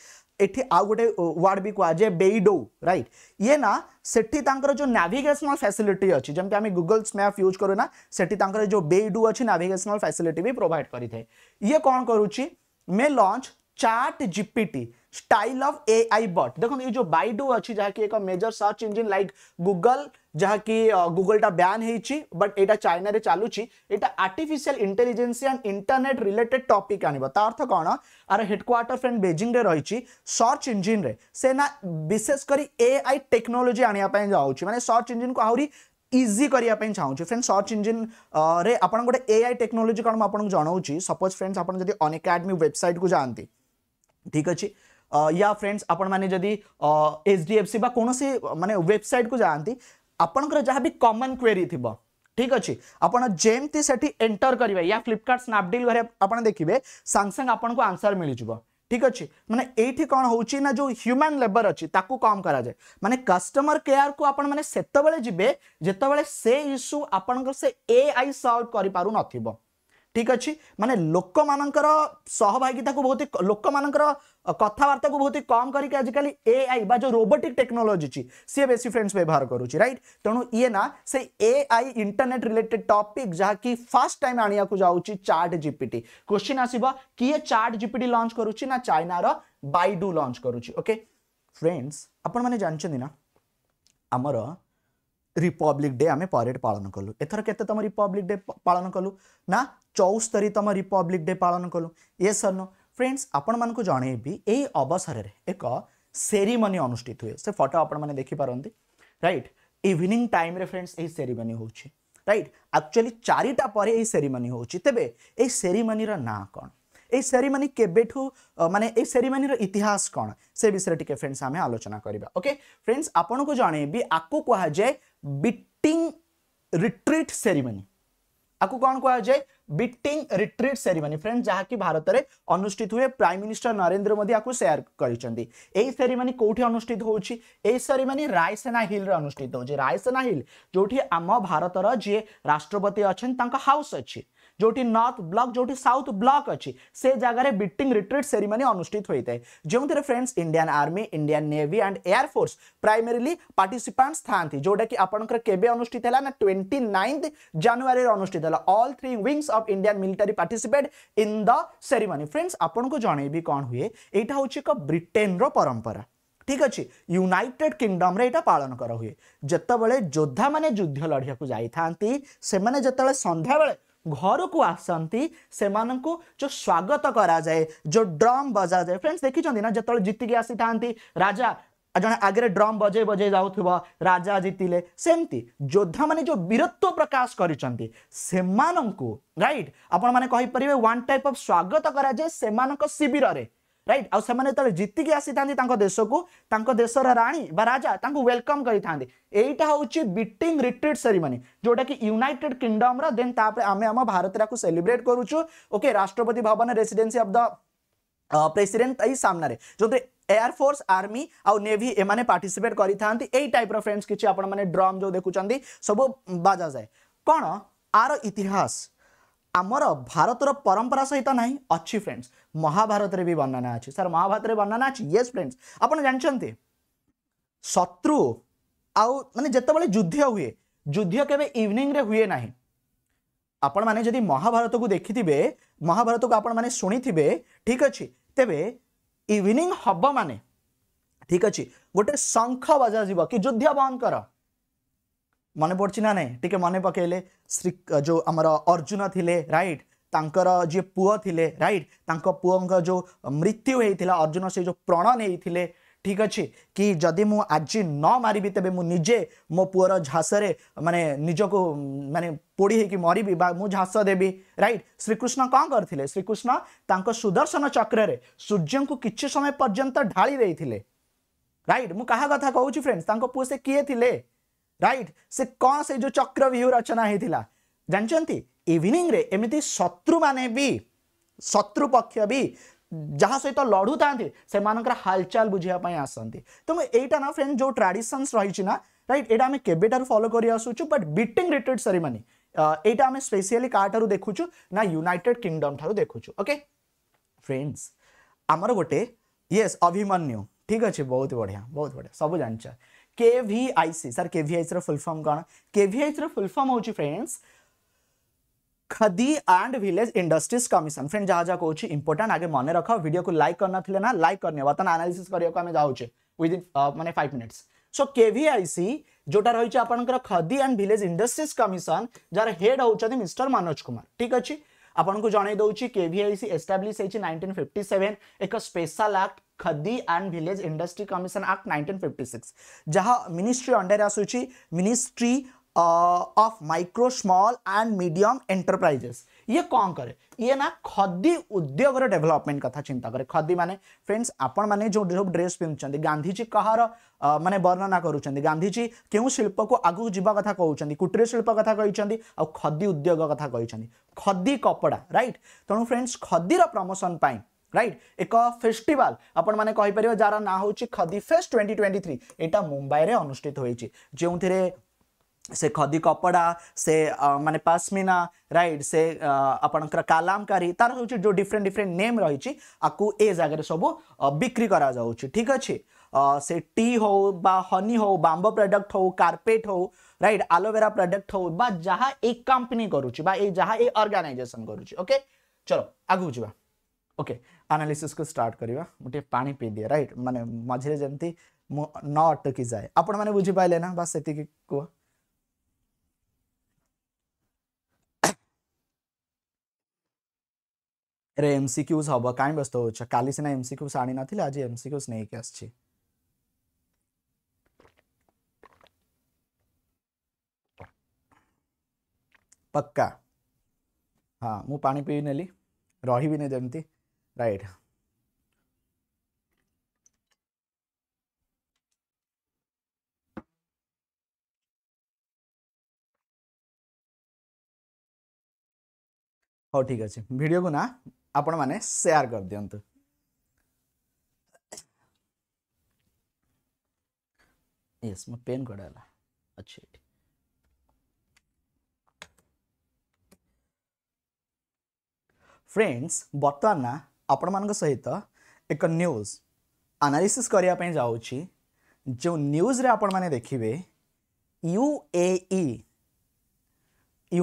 ये आउ गोटे वार्ड भी कहुए बेईडो रईट ये ना से जो नाभिगेसनाल फैसिलिटी अच्छी जमीन आम गुगल स्मैप यूज करूना से जो बेईडु अच्छी नाभिगेसनाल फैसिलिटी भी प्रोभाइड करें कौन करुच्ची मे launch ChatGPT style of AI but देखो ये जो बाइडू अच्छी जहाँकि एक major search engine like Google जहाँकि टा ब्यान बट एटा चाइना चलुची यहाँ artificial intelligence and internet related topic आन अर्थ कौन आर हेडक्वार्टर फ्रेंड बेजिंग रही सर्च इंजिन रे से ना विशेषकर एआई टेक्नोलोजी आने जाऊँगी मैंने सर्च इंजिन को आहरी इजी करने चाहूँगी फ्रेंड्स सर्च इंजिन रे आपन गोटे एआई टेक्नोलोजी कौन मुझे जनाऊँगी सपोज फ्रेंड्स आप जब अन वेबसाइट को जाती ठीक अच्छे या फ्रेंड्स आपण एच डी एफ सी कौन सी मानने वेबसाइट को जाती आपंकर जहाँ भी कमन क्वेरी थी ठीक अच्छे आपड़ जमी से एंटर करेंगे या फ्लिपकार्ट स्नापडिल घरे आप देखिए सांग सांग को आंसर मिल ठीक अच्छे मैंने ये कौन हो जो ह्यूमन लेबर अच्छी कम कराए मानने कस्टमर केयर को आपण मैंने से जिते जिते से इश्यू आपण से ए आई सल्व कर ठीक अच्छे मान लोक मान सहभागिता को बहुत लोक मान कथबार्ता को बहुत ही कम करके आजिकल ए आई जो रोबोटिक टेक्नोलोजी सी बेस फ्रेंड्स व्यवहार करुच्ची रईट तेणु ये ना से A I internet related topic जहाँ कि फास्ट टाइम आने को चार्ट जिपिटी क्वेश्चन आसव किए चार्ट जिपिटी लंच कर चाइनार बैडू लंच करके फ्रेंड्स आपंट ना आमर ରିପବ୍ଲିକ୍ ଡେ ଆମେ ପରେଡ୍ ପାଳନ କଲୁ ଏଥର କେତେ ତମ ରିପବ୍ଲିକ୍ ଡେ ପାଳନ କଲୁ ନା ଚଉସ୍ତରୀତମ ରିପବ୍ଲିକ୍ ଡେ ପାଳନ କଲୁ ଏ ସର୍ନ ଫ୍ରେଣ୍ଡସ୍ ଆପଣମାନଙ୍କୁ ଜଣେଇବି ଏହି ଅବସରରେ ଏକ ସେରିମନି ଅନୁଷ୍ଠିତ ହୁଏ ସେ ଫଟୋ ଆପଣମାନେ ଦେଖିପାରନ୍ତି ରାଇଟ୍ ଇଭିନିଂ ଟାଇମ୍ରେ ଫ୍ରେଣ୍ଡସ୍ ଏହି ସେରିମନି ହେଉଛି ରାଇଟ୍ ଆକ୍ଚୁଆଲି ଚାରିଟା ପରେ ଏହି ସେରିମନି ହେଉଛି ତେବେ ଏହି ସେରିମନିର ନାଁ କ'ଣ ଏହି ସେରିମନି କେବେଠୁ ମାନେ ଏହି ସେରିମନିର ଇତିହାସ କ'ଣ ସେ ବିଷୟରେ ଟିକେ ଫ୍ରେଣ୍ଡସ୍ ଆମେ ଆଲୋଚନା କରିବା ଓକେ ଫ୍ରେଣ୍ଡସ୍ ଆପଣଙ୍କୁ ଜଣେଇବି ଆକୁ କୁହାଯାଏ ବିଟିଂ ରିଟ୍ରିଟ୍ ସେରିମନି ଆକୁ କ'ଣ କୁହାଯାଏ ବିଟିଂ ରିଟ୍ରିଟ୍ ସେରିମନି ଫ୍ରେଣ୍ଡ ଯାହାକି ଭାରତରେ ଅନୁଷ୍ଠିତ ହୁଏ ପ୍ରାଇମ୍ ମିନିଷ୍ଟର ନରେନ୍ଦ୍ର ମୋଦି ଆକୁ ସେୟାର କରିଛନ୍ତି ଏହି ସେରିମନି କେଉଁଠି ଅନୁଷ୍ଠିତ ହେଉଛି ଏହି ସେରିମନି ରାୟସେନା ହିଲ୍ରେ ଅନୁଷ୍ଠିତ ହେଉଛି ରାୟସେନା ହିଲ୍ ଯେଉଁଠି ଆମ ଭାରତର ଯିଏ ରାଷ୍ଟ୍ରପତି ଅଛନ୍ତି ତାଙ୍କ ହାଉସ୍ ଅଛି जोटी नॉर्थ ब्लक जोटी साउथ ब्लॉक अच्छी से जगार बिटिंग रिट्रीट सेरेमनी अनुषित होता है जो friends Indian army Indian navy and air force primarily participants था जोडा कि केबे अनुषित है ना ट्वेंटी नाइन्थ रे अनुषित है all three wings of Indian military participate in the ceremony friends आपन को भी कौन हुए यहाँ हूँ एक ब्रिटेन रंपरा परंपरा ठीक अच्छे কিংডমরে এটা পালন করা হুয়ে যেতবে যোদ্ধা মানে যুদ্ধ লড়িয়া যাই থাকে সে घर को आसती जो स्वागत कराए जो ड्रम बजा जाए फ्रेंड्स देखिं ना जो जीतिकी आसी था राजा जन आगे ड्रम बजे बजे जाऊ राजा जीतिले सेमती योद्धा मैंने जो वीरत्व प्रकाश कर रईट आपण मैंने वन टाइप अफ स्वागत कराए से शिविर में ରାଇଟ୍ ଆଉ ସେମାନେ ଯେତେବେଳେ ଜିତିକି ଆସିଥାନ୍ତି ତାଙ୍କ ଦେଶକୁ ତାଙ୍କ ଦେଶର ରାଣୀ ବା ରାଜା ତାଙ୍କୁ ୱେଲକମ୍ କରିଥାନ୍ତି ଏଇଟା ହେଉଛି ବିଟିଂ ରିଟ୍ରିଟ୍ ସେରିମନି ଯେଉଁଟାକି ୟୁନାଇଟେଡ୍ କିଙ୍ଗଡମ୍ର ଦେନ୍ ତାପରେ ଆମେ ଆମ ଭାରତରେ ଆକୁ ସେଲିବ୍ରେଟ୍ କରୁଛୁ okay Rashtrapati Bhavan residency of the president ଏଇ ସାମ୍ନାରେ ଯେଉଁଥିରେ एयरफोर्स आर्मी आउ नेवी एम पार्टिसिपेट कर फ्रेंड्स किसी आप ड्रम जो देखुं सब बाजा जाए कौन आर इतिहास आमर भारतर परंपरा सहित ना अच्छी फ्रेंड्स महाभारत भी वर्णना अच्छी सर महाभारत वर्णना अच्छी ये फ्रेंड्स आप जानते शत्रु आउ मैंने जितेबाला युद्ध हुए युद्ध केवे इवनिंग रे हुए ना आपण मैंने महाभारत को देखिथे महाभारत को आपण शुणी ठीक अच्छे तेरे इवनिंग हम माने ठीक अच्छे गोटे शंख बजा जी कि युद्ध बंद कर मन पड़ी ना ना टे मन पक जो आम अर्जुन थे रईट तर जी पुओ थे रईट तक पुओं जो मृत्यु होता अर्जुन से जो प्रण नहीं ठीक अच्छे कि जदि मु आज न मारि तेज मुझे मो पुर झाँस मानने को मानने पोड़ी मरबि झाँस देवी रईट श्रीकृष्ण कौन करते श्रीकृष्ण तक सुदर्शन चक्र सूर्य को किसी समय पर्यटन ढाई देते रईट मु कथा कहूँ फ्रेंड्स पु से किए थी রাইট से কণ সেই যে চক্রব্যূহ রচনা হয়েছিল জাঁচান ইভিনিংরে এমিতি एमती शत्रु বি भी शत्रुपक्ष भी जहाँ सहित तो लड़ू था से मानकर हालचाल बुझापी आसती तो यहीटा ना फ्रेंड जो ट्राडिशंस रही ना रईट यहाँ आम केवेटर फलो करसुचु बट बिटिंग रिट्रिट सेरेमनी यहाँ आम स्पेसीआली क्या ठार् देखु ना यूनाइटेड किंगडम ठार् देखु ओके फ्रेंड्स आमर गोटे ये अभिमन्यु ठीक अच्छे बहुत बढ़िया बहुत बढ़िया सब जानच KVIC Khadi and village industries commission friend जहाँ जहाँ कौन इंपोर्टां आगे मन रख भिडियो को लाइक करना थे ना लाइक करने बर्तमान आनालीसीस करने जाऊे मैंने फाइव मिनिट्स सो आईसी जोटा रही Khadi and village industries commission जार हेड होती मिस्टर मनोज कुमार ठीक अच्छे आपको जन केसी एस्टाब्लीश होती नाइंटीन फिफ्टी सेवेन एक special act Khadi and village industry commission act nineteen fifty six जहाँ मिनिस्ट्री अंडर आसूरी ministry of micro small and medium enterprises ये कौन करे ये ना खदी उद्योग डेभलपमेंट कथा चिंता करे खदी माने फ्रेंड्स आपण माने जो जो ड्रेस पिंधुंट गांधीजी कहार माने वर्णना करूँ गांधीजी क्यों शिल्प को आगू जावा कथा कहते कुटीर शिल्प कथा कही आ खदी उद्योग कथा कही खदी कपड़ा रईट तेणु फ्रेंड्स खदीर प्रमोशन पर राइट एक फेस्टिवल आपण मैंने जार ना हूँ Khadi fest twenty twenty three यहाँ मुंबई में अनुषित जो से खदी कपड़ा से मानने पासमिना रईट से आपणकर कालामकारी तार हूँ जो डिफरेन्ट डिफरेन्ट नेम रही ए जगार सब बिक्री करा जाऊँगी ठीक अच्छे से टी हो बा हनी हो बांबो प्रोडक्ट हो कारपेट हो रईट आलोवेरा प्रडक्ट हो बा जहाँ ए कंपनी करुच्ची बा जहाँ ए ऑर्गेनाइजेशन करुच्ची ओके चलो आगे जावा ओके आनालीसीस को स्टार्ट करवा मुझे पा पी दिए रईट मानने मझे जमी न अटकी जाए आपण मैंने बुझीपारे ना बस से कह रे एमसीक्यूज हम कहीं व्यस्त हो सीना एमसीक्यूज आनी ना आज एमसीक्यूज नहीं आ पक्का हाँ मु पानी पी ने रही भी नहीं जमती राइट हाँ ठीक अच्छे भिडियो को ना आपण मैंने सेयार कर दिंतु यस मो पेन कड़ा अच्छे फ्रेंड्स बर्तमान आपण मान सहित एक न्यूज आनालीसीस करने जाऊँ जो न्यूज रे आपण मैंने देखिए यूएई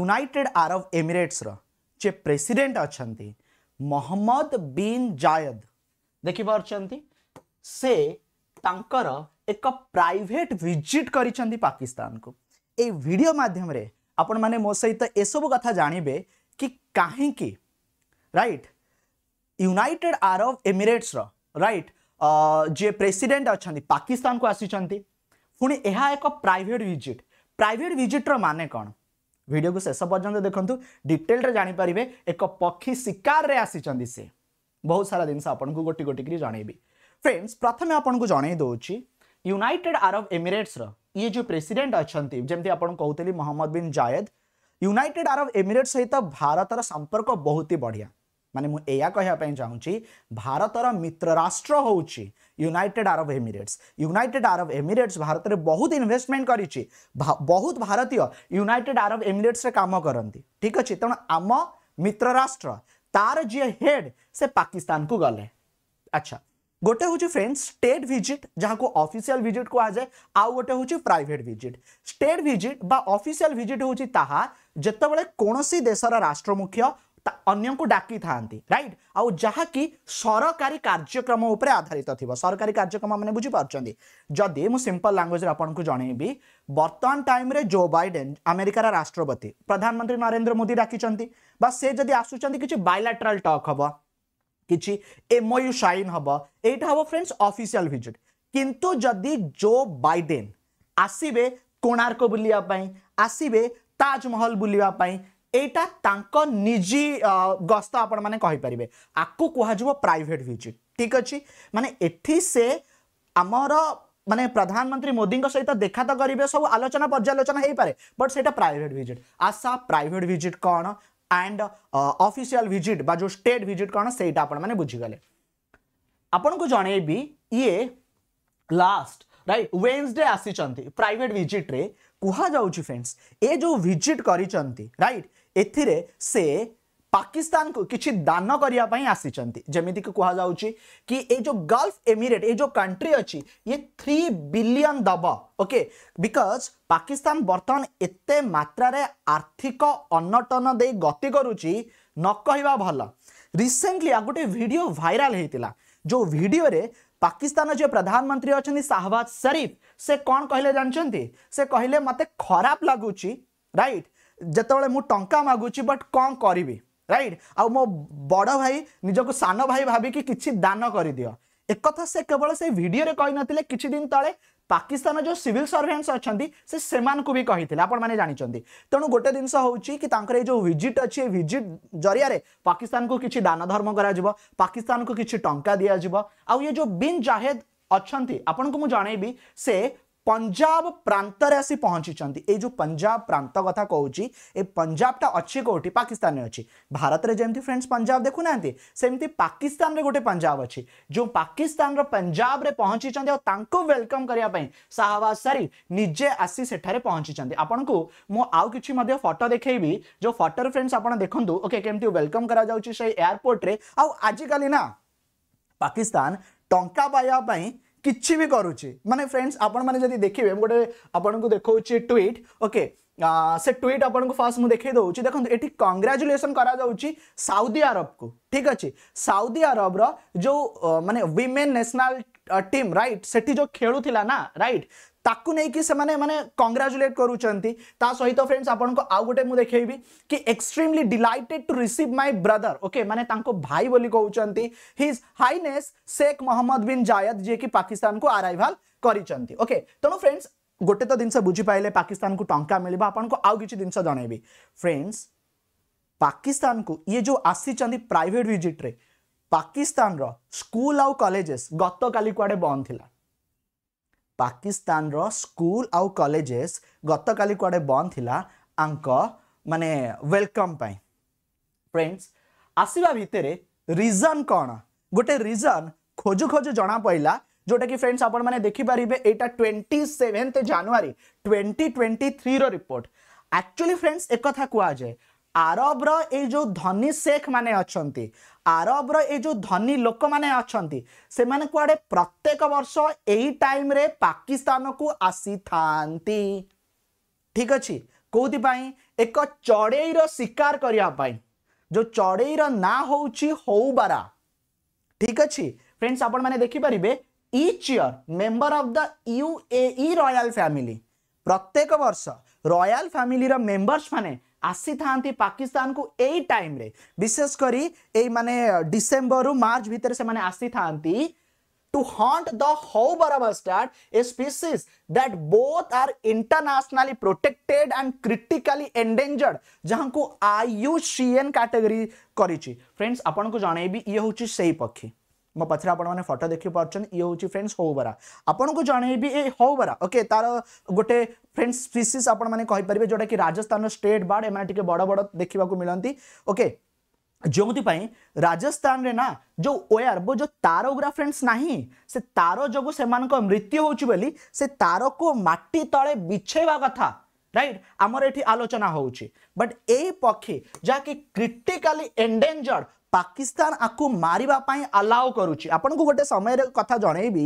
यूनाइटेड आरब एमिरेट्स रे प्रेसीडेट अच्छा मोहम्मद बिन जायद ଦେଖିପାରୁଛନ୍ତି ସେ ତାଙ୍କର ଏକ ପ୍ରାଇଭେଟ୍ ଭିଜିଟ୍ କରିଛନ୍ତି ପାକିସ୍ତାନକୁ ଏଇ ଭିଡ଼ିଓ ମାଧ୍ୟମରେ ଆପଣମାନେ ମୋ ସହିତ ଏସବୁ କଥା ଜାଣିବେ କି କାହିଁକି ରାଇଟ୍ ୟୁନାଇଟେଡ୍ ଆରବ ଏମିରେଟ୍ସର ରାଇଟ୍ ଯିଏ ପ୍ରେସିଡେଣ୍ଟ ଅଛନ୍ତି ପାକିସ୍ତାନକୁ ଆସିଛନ୍ତି ପୁଣି ଏହା ଏକ ପ୍ରାଇଭେଟ୍ ଭିଜିଟ୍ ପ୍ରାଇଭେଟ୍ ଭିଜିଟ୍ର ମାନେ କ'ଣ ଭିଡ଼ିଓକୁ ଶେଷ ପର୍ଯ୍ୟନ୍ତ ଦେଖନ୍ତୁ ଡିଟେଲରେ ଜାଣିପାରିବେ ଏକ ପକ୍ଷୀ ଶିକାରରେ ଆସିଛନ୍ତି ସେ ବହୁତ ସାରା ଜିନିଷ ଆପଣଙ୍କୁ ଗୋଟି ଗୋଟିକିରି ଜଣେଇବି ଫ୍ରେଣ୍ଡସ୍ ପ୍ରଥମେ ଆପଣଙ୍କୁ ଜଣେଇ ଦେଉଛି ୟୁନାଇଟେଡ୍ ଆରବ ଏମିରେଟ୍ସର ଇଏ ଯେଉଁ ପ୍ରେସିଡେଣ୍ଟ ଅଛନ୍ତି ଯେମିତି ଆପଣ କହୁଥିଲି Mohammed bin Zayed United Arab Emirates ସହିତ ଭାରତର ସମ୍ପର୍କ ବହୁତ ହି ବଢ଼ିଆ ମାନେ ମୁଁ ଏହା କହିବା ପାଇଁ ଚାହୁଁଛି ଭାରତର ମିତ୍ର ରାଷ୍ଟ୍ର ହେଉଛି United Arab Emirates United Arab Emirates ଭାରତରେ ବହୁତ ଇନଭେଷ୍ଟମେଣ୍ଟ କରିଛି ବହୁତ ଭାରତୀୟ ୟୁନାଇଟେଡ୍ ଆରବ ଏମିରେଟ୍ସରେ କାମ କରନ୍ତି ଠିକ୍ ଅଛି ତେଣୁ ଆମ ମିତ୍ର ରାଷ୍ଟ୍ର ତାର ଯିଏ ହେଡ୍ ସେ ପାକିସ୍ତାନକୁ ଗଲେ ଆଚ୍ଛା ଗୋଟେ ହେଉଛି ଫ୍ରେଣ୍ଡ ଷ୍ଟେଟ୍ ଭିଜିଟ୍ ଯାହାକୁ ଅଫିସିଆଲ ଭିଜିଟ୍ କୁହାଯାଏ ଆଉ ଗୋଟେ ହେଉଛି ପ୍ରାଇଭେଟ୍ ଭିଜିଟ୍ ଷ୍ଟେଟ୍ ଭିଜିଟ୍ ବା ଅଫିସିଆଲ ଭିଜିଟ୍ ହେଉଛି ତାହା ଯେତେବେଳେ କୌଣସି ଦେଶର ରାଷ୍ଟ୍ରମୁଖ୍ୟ को डाकी थाहा रइट आउ जहाँकि सरकारी कार्यक्रम उप आधारित थियो सरकारी कार्यक्रम मैंने बुझिपार्छ जदि म लांगुएज आपको जनैबि बर्तमान टाइम्रे जो बैडेन आमेरिकार राष्ट्रपति प्रधानमंत्री नरेन्द्र मोदी डाकिन्छ बा से जदि आसुन्छ कि बायलाट्राल टक हे कि एमओयु साइन हे एटा हे फ्रेंड्स अफिशियल भिजिट किंतु जदि जो बैडेन आसबे कोणार्क बुलवाई आसबे ताजमहल बुलवाई यहाँ निजी गस्त आपने आपको कह प्राइट भिजिट ठीक अच्छे मान से आमर मान प्रधानमंत्री मोदी सहित देखा तो करेंगे सब आलोचना पर्यालोचना हो पाए बट से प्राइट भिजिट आशा प्राइट भिजिट कौन एंड अफिसील भिजिट बा जो स्टेट भिजिट कौन से आने बुझीगले आपन को जनईबी ये लास्ट रईट वेन्सडे आसीचंती प्राइट भिजिट्रे कह फ्रेंड्स ये जो भिजिट कर एथिरे से पाकिस्तान को किसी दान करने आसी जमीती कहुची कि जो गल्फ एमिरेट ये जो कंट्री अच्छी ये थ्री बिलियन दब ओके बिकज पाकिस्तान बर्तमान एत मात्र आर्थिक अनटन दे गति कर कह भल रिसेंटली आ गोटे भिड भाइराल होता जो वीडियो पाकिस्तान जो प्रधानमंत्री अच्छा शाहबाज शरीफ से कौन कहले जानते से कहले मत खराब लगुच रईट जिते टा मगुच बट कौन करी रईट आ मो बड़ भाई निजक सान भाई भाविक कि दान कर दि एक से केवल से भिडे कही ना कि दिन तले पाकिस्तान जो सिविल सर्भेन्स अच्छा से सेमान भी कही आपंट तेणु गोटे जिनस होकर जो भिजिट अच्छे भिजिट जरिया पाकिस्तान को किसी दान धर्म कर पाकिस्तान को किसी टाँह दिजाव आ ये जो बीन जाहेद अच्छा आपन को मुझे जनईबी से पंजाब प्रांत पहुंची ये जो पंजाब प्रांत कथा कौच ए टा अच्छे कौटी पाकिस्तान अच्छी भारत में जमी फ्रेंड्स पंजाब देखुना सेमती पाकिस्तान में गोटे पंजाब अच्छी जो पाकिस्तान पंजाब में पहुंची वेलकम करने शाहबाज सारी निजे आसी से पहुंची आपन को मु आउ कि फटो देखी जो फटो फ्रेंड्स आप देखूँ ओके केमती वेलकम कराऊ एयरपोर्ट आज आजिकल ना पाकिस्तान टंका पाइबापी କିଛି ବି କରୁଛି ମାନେ ଫ୍ରେଣ୍ଡସ୍ ଆପଣମାନେ ଯଦି ଦେଖିବେ ମୁଁ ଗୋଟେ ଆପଣଙ୍କୁ ଦେଖାଉଛି ଟ୍ୱିଟ୍ ଓକେ ସେ ଟ୍ୱିଟ୍ ଆପଣଙ୍କୁ ଫାର୍ଷ୍ଟ ମୁଁ ଦେଖାଇ ଦେଉଛି ଦେଖନ୍ତୁ ଏଠି କଂଗ୍ରାଚୁଲେସନ୍ କରାଯାଉଛି ସାଉଦି ଆରବକୁ ଠିକ୍ ଅଛି ସାଉଦି ଆରବର ଯେଉଁ ମାନେ ୱିମେନ୍ ନ୍ୟାସନାଲ୍ ଟିମ୍ ରାଇଟ୍ ସେଠି ଯେଉଁ ଖେଳୁଥିଲା ନା ରାଇଟ୍ ताकु नहीं कि से माने माने कांग्रेचुलेट करू सहित फ्रेंड्स आप गोटे मुझे गुटे कि extremely delighted to receive my brother okay माने भाई बोली कहू his highness Sheikh Mohammed bin Zayed जे कि पाकिस्तान को आरइाल करी चंती ओके तनो फ्रेंड्स गोटे तो दिनसे बुझी पाइले पाकिस्तान को टंका मिलबा आपन को आउ किछ फ्रेंड्स पाकिस्तान को ये जो आसी प्राइट भिजिट्रे पाकिस्तान रो स्कूल आउ कॉलेजेस गत काली कुआडे बंद थिला ପାକିସ୍ତାନର ସ୍କୁଲ ଆଉ କଲେଜେସ୍ ଗତକାଲି କୁଆଡ଼େ ବନ୍ଦ ଥିଲା ଆଙ୍କ ମାନେ ୱେଲକମ୍ ପାଇଁ ଫ୍ରେଣ୍ଡସ୍ ଆସିବା ଭିତରେ ରିଜନ୍ କ'ଣ ଗୋଟେ ରିଜନ୍ ଖୋଜୁ ଖୋଜୁ ଜଣାପଡ଼ିଲା ଯେଉଁଟାକି ଫ୍ରେଣ୍ଡସ୍ ଆପଣମାନେ ଦେଖିପାରିବେ ଏଇଟା twenty seventh January twenty twenty ଥ୍ରୀର ରିପୋର୍ଟ ଆକ୍ଚୁଆଲି ଫ୍ରେଣ୍ଡସ୍ ଏକଥା କୁହାଯାଏ ଆରବର ଏଇ ଯେଉଁ ଧନୀ ଶେଖ୍ ମାନେ ଅଛନ୍ତି ଆରବର ଏଇ ଯେଉଁ ଧନୀ ଲୋକମାନେ ଅଛନ୍ତି ସେମାନେ କୁଆଡ଼େ ପ୍ରତ୍ୟେକ ବର୍ଷ ଏଇ ଟାଇମ୍ରେ ପାକିସ୍ତାନକୁ ଆସିଥାନ୍ତି ଠିକ୍ ଅଛି କେଉଁଥିପାଇଁ ଏକ ଚଢ଼େଇର ଶିକାର କରିବା ପାଇଁ ଯେଉଁ ଚଢ଼େଇର ନାଁ ହେଉଛି ହଉବାରା ଠିକ୍ ଅଛି ଫ୍ରେଣ୍ଡସ୍ ଆପଣମାନେ ଦେଖିପାରିବେ each year member of the U A E royal family ପ୍ରତ୍ୟେକ ବର୍ଷ ରୟାଲ ଫ୍ୟାମିଲିର ମେମ୍ବର୍ସ ମାନେ ଆସିଥାନ୍ତି ପାକିସ୍ତାନକୁ ଏଇ ଟାଇମ୍ରେ ବିଶେଷ କରି ଏଇ ମାନେ ଡିସେମ୍ବରରୁ ମାର୍ଚ୍ଚ ଭିତରେ ସେମାନେ ଆସିଥାନ୍ତି to hunt the Hauberg mustard, a species that both are internationally protected and critically endangered, जहांको IUCN कैटेगरी करी फ्रेंड्स आपण को जनेबी ये हूँ सही पक्षी मो पचर आप फटो देख पार्चन ये हूँ फ्रेंड्स हौबरा आपको जन हौबरा ओके तार गोटे फ्रेंड्स स्पीसीस आपर जोटा राजस्थान स्टेट बार्ड एम टे बड़ बड़ देखा मिलती ओके जो राजस्थान रे ना जो ओयर वो जो तार गुरा फ्रेंड्स ना से तार जो से मृत्यु हो तार को मटी तले बिछेवा कथा राइट आमर ये आलोचना होट ये पक्षी जहाँकि क्रिटिकाली एंडेजर्ड ପାକିସ୍ତାନ ଆକୁ ମାରିବା ପାଇଁ ଆଲାଓ କରୁଛି ଆପଣଙ୍କୁ ଗୋଟେ ସମୟରେ କଥା ଜଣେଇବି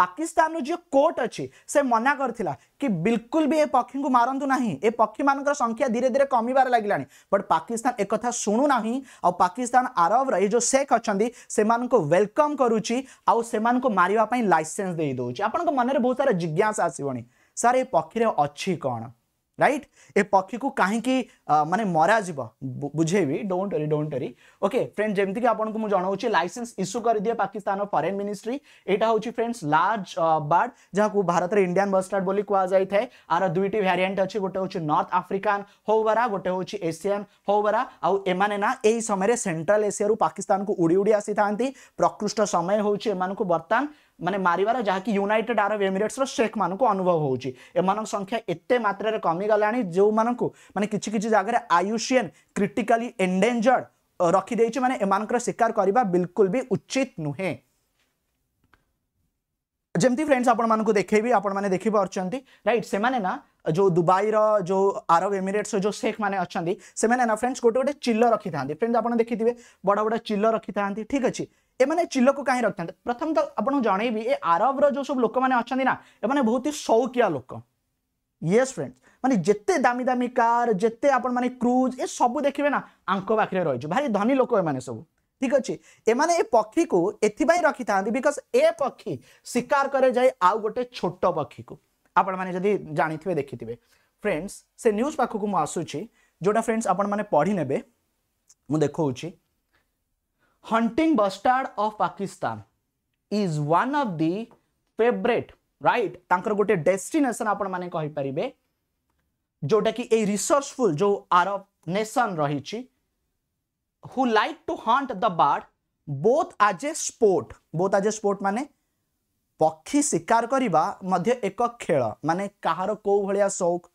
ପାକିସ୍ତାନର ଯିଏ କୋର୍ଟ ଅଛି ସେ ମନା କରିଥିଲା କି ବିଲକୁଲ ବି ଏ ପକ୍ଷୀଙ୍କୁ ମାରନ୍ତୁ ନାହିଁ ଏ ପକ୍ଷୀମାନଙ୍କର ସଂଖ୍ୟା ଧୀରେ ଧୀରେ କମିବାରେ ଲାଗିଲାଣି ବଟ୍ ପାକିସ୍ତାନ ଏକଥା ଶୁଣୁନାହିଁ ଆଉ ପାକିସ୍ତାନ ଆରବର ଏଇ ଯେଉଁ ଶେଖ୍ ଅଛନ୍ତି ସେମାନଙ୍କୁ ୱେଲକମ୍ କରୁଛି ଆଉ ସେମାନଙ୍କୁ ମାରିବା ପାଇଁ ଲାଇସେନ୍ସ ଦେଇ ଦେଉଛି ଆପଣଙ୍କ ମନରେ ବହୁତ ସାରା ଜିଜ୍ଞାସା ଆସିବଣି ସାର୍ ଏ ପକ୍ଷୀରେ ଅଛି କ'ଣ राइट ए पक्षी को कहीं मानते मरा जा बुझेबी don't worry don't worry okay friends जमीक आपको मुझे जनाऊँ लाइसेंस इश्यू कर दिए पाकिस्तान फरेन मिनिस्ट्री यहाँ हूँ फ्रेंड्स लार्ज बार्ड जहाँ को भारत में इंडियान बस्टार्ड बोली कह जाए आर दुईट भारीएंट अच्छी गोटे हूँ नर्थ आफ्रिकान होबरा गोटे हूँ एसियान होबरा आउ एम ना यही समय सेट्राल एसी पाकिस्तान को उड़ी उड़ी आसी था प्रकृष्ट समय हूँ बर्तमान मानने मारिवार जहाँ कि यूनिटेड आरब एमिरेट्स शेख को अनुभव हो संख्या एत मात्र कमी गला जो मानक मानने किसी किसी जगह आयुषियन क्रिटिकाली एंडेजर्ड रखिदेगी मानने शिकार करने बिलकुल भी उचित नुहे जमती फ्रेंड्स आप देखी आपखिपारी रईट से जो दुबईर जो आरब एमिरेट्स जो शेख मैंने अच्छा से फ्रेंड्स गोटे गोटे चिल रखी था फ्रेंड्स आप देखिथे बड़ बड़ चिल रखी था ठीक अच्छे एमाने चिलक कहीं रखि प्रथम तो आप जन ए आरबर जो सब लोक मैंने अच्छा एमाने बहुत ही सौकिया लोक येस फ्रेंड्स मानते जिते दामी दामी कार जिते आपण ए सब देखिए ना आंको पाखे रही भारी धनी लोक ये सब ठीक अच्छे एम ए पक्षी को एथिपाई रखि था बिकज ए पक्षी शिकार करे जाए आउ गोटे छोट पक्षी को आपण माने जदि जानिथिबे देखिथिबे फ्रेंड्स से न्यूज पाखक मुझुच्छी जोटा फ्रेंड्स आपण माने पढ़ी नेबे मु hunting bustard of Pakistan is one of the favorite right तांकर गोटे डेस्टिनेशन आपण माने कहि परिबे जोटा कि ए रिसर्चफुल जो अरब नेशन रहिछि who like to hunt the bird both as a sport both as a sport माने ପକ୍ଷୀ ଶିକାର କରିବା ମଧ୍ୟ ଏକ ଖେଳ ମାନେ କାହାର କେଉଁ ଭଳିଆ ସଉକ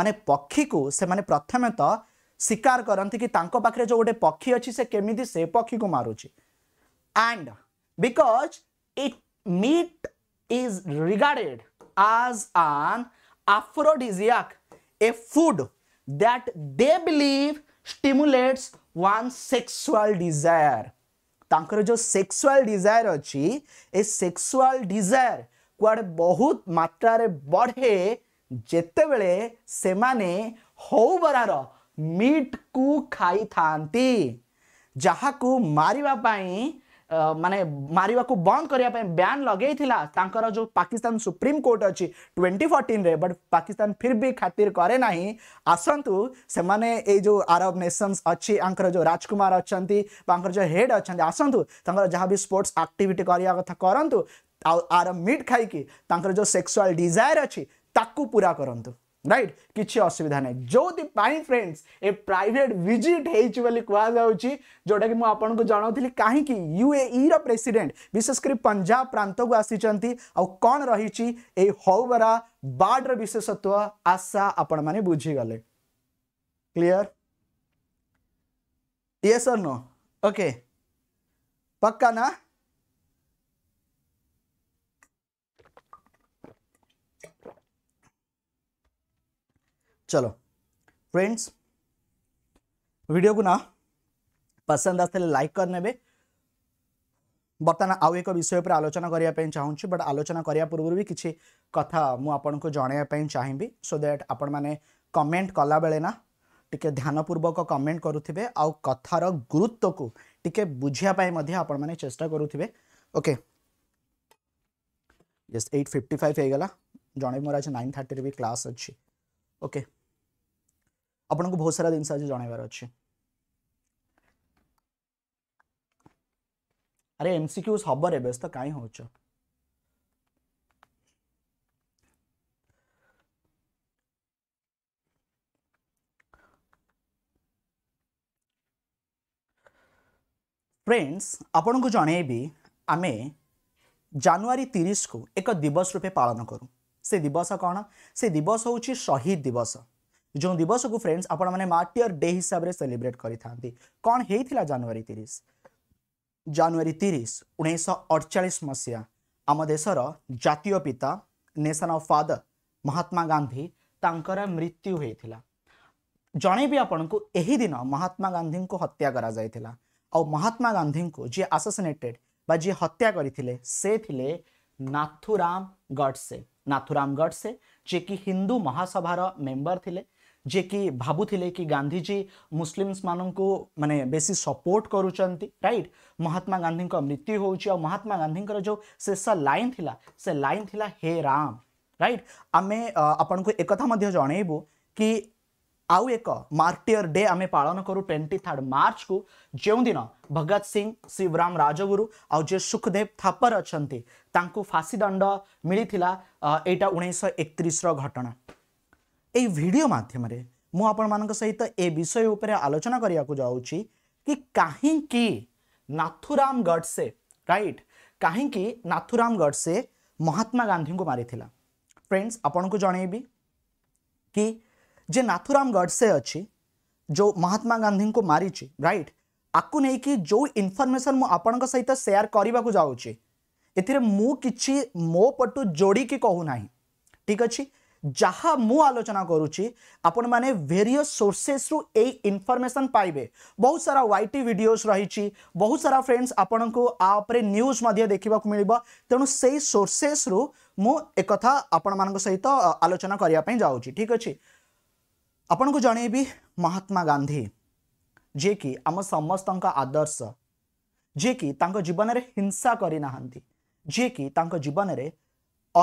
ମାନେ ପକ୍ଷୀକୁ ସେମାନେ ପ୍ରଥମେ ତ ଶିକାର କରନ୍ତି କି ତାଙ୍କ ପାଖରେ ଯେଉଁ ଗୋଟେ ପକ୍ଷୀ ଅଛି ସେ କେମିତି ସେ ପକ୍ଷୀକୁ ମାରୁଛି and because it meat is regarded as an aphrodisiac a food that they believe stimulates one sexual desire ତାଙ୍କର ଯେଉଁ ସେକ୍ସୁଆଲ୍ ଡିଜାୟାର ଅଛି ଏ ସେକ୍ସୁଆଲ୍ ଡିଜାୟାର କୁଆଡ଼େ ବହୁତ ମାତ୍ରାରେ ବଢ଼େ ଯେତେବେଳେ ସେମାନେ ହଉବରାର मीट को खाई था जहाँ को मारवाई मान मार बंद करने ब्यान लगे जो पाकिस्तान सुप्रीम कोर्ट अच्छी ट्वेंटी फोर्टिन बट पाकिस्तान फिर भी खातिर करे ना आसतु से मैंने जो आरब नेसन अच्छी जो राजकुमार अच्छा जो हेड अच्छा आसतु तर जहाँ भी स्पोर्ट्स आक्टिट कथा करूँ आर मीट खाइक जो सेक्सुआल डिजायर अच्छी ताकू पूरा करूँ ରାଇଟ୍ କିଛି ଅସୁବିଧା ନାହିଁ ଯେଉଁଥିପାଇଁ ଫ୍ରେଣ୍ଡସ୍ ଏ ପ୍ରାଇଭେଟ୍ ଭିଜିଟ୍ ହେଇଛି ବୋଲି କୁହାଯାଉଛି ଯେଉଁଟାକି ମୁଁ ଆପଣଙ୍କୁ ଜଣାଉଥିଲି କାହିଁକି ୟୁଏଇର ପ୍ରେସିଡେଣ୍ଟ ବିଶେଷ କରି ପଞ୍ଜାବ ପ୍ରାନ୍ତକୁ ଆସିଛନ୍ତି ଆଉ କ'ଣ ରହିଛି ଏଇ ହଉବରା ବାର୍ଡର ବିଶେଷତ୍ୱ ଆଶା ଆପଣମାନେ ବୁଝିଗଲେ clear yes or no okay ପକ୍କା ନା चलो फ्रेंड्स भिडियो को ना पसंद आसले लाइक करने बर्तमान आउ एक विषय पर आलोचना करने चाहूँगी बट आलोचना करने पूर्व भी किसी कथा मुझे जनवाई चाहिए सो दैट आपण मैंने कमेंट कला बेलेना ना ध्यानपूर्वक कमेंट करुवे आउ कथार गुरुत्व को टे बुझापी आपण करुवे okay yes eight fifty five होगा जड़े मोर आज नाइन थर्टी भी क्लास अच्छी ओके okay. ଆପଣଙ୍କୁ ବହୁତ ସାରା ଜିନିଷ ଆଜି ଜଣାଇବାର ଅଛି ଆରେ ଏମସିକ୍ୟୁଜ୍ ହବ ରେ ବ୍ୟସ୍ତ କାହିଁ ହେଉଛ ଫ୍ରେଣ୍ଡସ୍ ଆପଣଙ୍କୁ ଜଣେଇବି ଆମେ ଜାନୁଆରୀ ତିରିଶକୁ ଏକ ଦିବସ ରୂପେ ପାଳନ କରୁ ସେ ଦିବସ କ'ଣ ସେ ଦିବସ ହେଉଛି ଶହୀଦ ଦିବସ जो दिवस को फ्रेंड्स आपण मार्टियर डे हिसाब से सेलिब्रेट करें कौन होता जानुरी तीस जानुरी तीस उन्नीस अड़चाश मसीहा आम देशर जितिय पिता nation of father Mahatma Gandhi तर मृत्यु होता जड़ेबी आपन को यही दिन महात्मा गांधी को हत्या कर महात्मा गांधी को जी आसासिनेटेड जी हत्या करथुराम गडसे नाथुराम गडसे जे कि हिंदू महासभार मेम्बर थिले जेकि भावुले कि गांधीजी मुसलिम्स मानक मानने बेस सपोर्ट करुँच महात्मा गांधी मृत्यु हो महात्मा गांधी जो शेष लाइन थी से लाइन थी हे राम रईट आम आपण को एक जनइबू कि आउ एक मार्टियर डे आम पालन करूँ ट्वेंटी थर्ड मार्च को जो दिन भगत सिंह शिवराम राजगुरु आउ जे सुखदेव थापर अच्छा फाँसी दंड मिली यहाँ उन्नीस एकतीस घटना এই ଭିଡ଼ିଓ ମାଧ୍ୟମରେ ମୁଁ ଆପଣମାନଙ୍କ ସହିତ ଏ ବିଷୟ ଉପରେ ଆଲୋଚନା କରିବାକୁ ଯାଉଛି କି କାହିଁକି ନାଥୁରାମ ଗଡ଼ସେ ରାଇଟ୍ କାହିଁକି ନାଥୁରାମ ଗଡ଼ସେ ମହାତ୍ମା ଗାନ୍ଧୀଙ୍କୁ ମାରିଥିଲା ଫ୍ରେଣ୍ଡସ୍ ଆପଣଙ୍କୁ ଜଣେଇବି କି ଯେ ନାଥୁରାମ ଗଡ଼ସେ ଅଛି ଯେଉଁ ମହାତ୍ମା ଗାନ୍ଧୀଙ୍କୁ ମାରିଛି ରାଇଟ୍ ଆକୁ ନେଇକି ଯେଉଁ ଇନଫର୍ମେସନ୍ ମୁଁ ଆପଣଙ୍କ ସହିତ ସେୟାର କରିବାକୁ ଯାଉଛି ଏଥିରେ ମୁଁ କିଛି ମୋ ପଟୁ ଯୋଡ଼ିକି କହୁନାହିଁ ଠିକ୍ ଅଛି ଯାହା ମୁଁ ଆଲୋଚନା କରୁଛି ଆପଣମାନେ ଭେରିୟସ୍ ସୋର୍ସେସ୍ରୁ ଏଇ ଇନଫର୍ମେସନ୍ ପାଇବେ ବହୁତ ସାରା ୱାଇଟି ଭିଡ଼ିଓସ୍ ରହିଛି ବହୁତ ସାରା ଫ୍ରେଣ୍ଡସ୍ ଆପଣଙ୍କୁ ଆ ଉପରେ ନ୍ୟୁଜ୍ ମଧ୍ୟ ଦେଖିବାକୁ ମିଳିବ ତେଣୁ ସେଇ ସୋର୍ସେସ୍ରୁ ମୁଁ ଏକଥା ଆପଣମାନଙ୍କ ସହିତ ଆଲୋଚନା କରିବା ପାଇଁ ଯାଉଛି ଠିକ୍ ଅଛି ଆପଣଙ୍କୁ ଜଣେଇବି ମହାତ୍ମା ଗାନ୍ଧୀ ଯିଏକି ଆମ ସମସ୍ତଙ୍କ ଆଦର୍ଶ ଯିଏକି ତାଙ୍କ ଜୀବନରେ ହିଂସା କରିନାହାନ୍ତି ଯିଏକି ତାଙ୍କ ଜୀବନରେ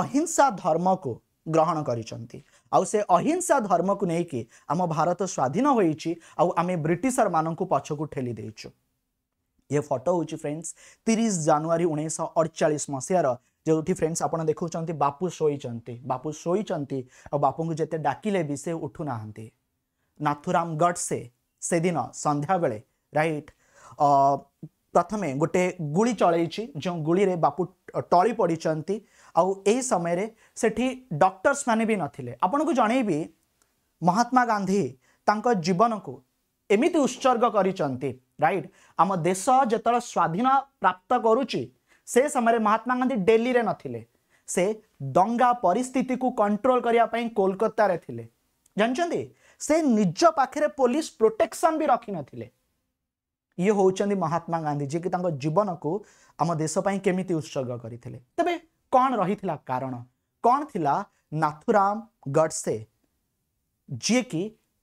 ଅହିଂସା ଧର୍ମକୁ ଗ୍ରହଣ କରିଛନ୍ତି ଆଉ ସେ ଅହିଂସା ଧର୍ମକୁ ନେଇକି ଆମ ଭାରତ ସ୍ୱାଧୀନ ହୋଇଛି ଆଉ ଆମେ ବ୍ରିଟିଶରମାନଙ୍କୁ ପଛକୁ ଠେଲି ଦେଇଛୁ ଏ ଫଟୋ ହେଉଛି ଫ୍ରେଣ୍ଡସ୍ ତିରିଶ ଜାନୁଆରୀ ଉଣେଇଶହ ଅଡ଼ଚାଳିଶ ମସିହାର ଯେଉଁଠି ଫ୍ରେଣ୍ଡସ୍ ଆପଣ ଦେଖାଉଛନ୍ତି ବାପୁ ଶୋଇଛନ୍ତି ବାପୁ ଶୋଇଛନ୍ତି ଆଉ ବାପୁଙ୍କୁ ଯେତେ ଡାକିଲେ ବି ସେ ଉଠୁନାହାନ୍ତି ନାଥୁରାମ ଗଡ଼ସେ ସେଦିନ ସନ୍ଧ୍ୟାବେଳେ ରାଇଟ୍ ପ୍ରଥମେ ଗୋଟେ ଗୁଳି ଚଳେଇଛି ଯେଉଁ ଗୁଳିରେ ବାପୁ ଟଳି ପଡ଼ିଛନ୍ତି आई समय से डक्टर्स मैंने भी नथिले आपन को जन महात्मा गांधी तक जीवन को एमती उत्सर्ग राइट आम देश जो स्वाधीन प्राप्त करुच्ची से समय महात्मा गांधी डेली रे नथिले से दंगा परिस्थिति को कंट्रोल करने कोलकाता रे थिले जानते से निज पाखे पुलिस प्रोटेक्शन भी रखी नथिले ये हूँ महात्मा गांधी जी कि जीवन को आम देश केमी उत्सर्ग करते तेज कौन रही कारण कौन थी नाथुराम गडसे जी की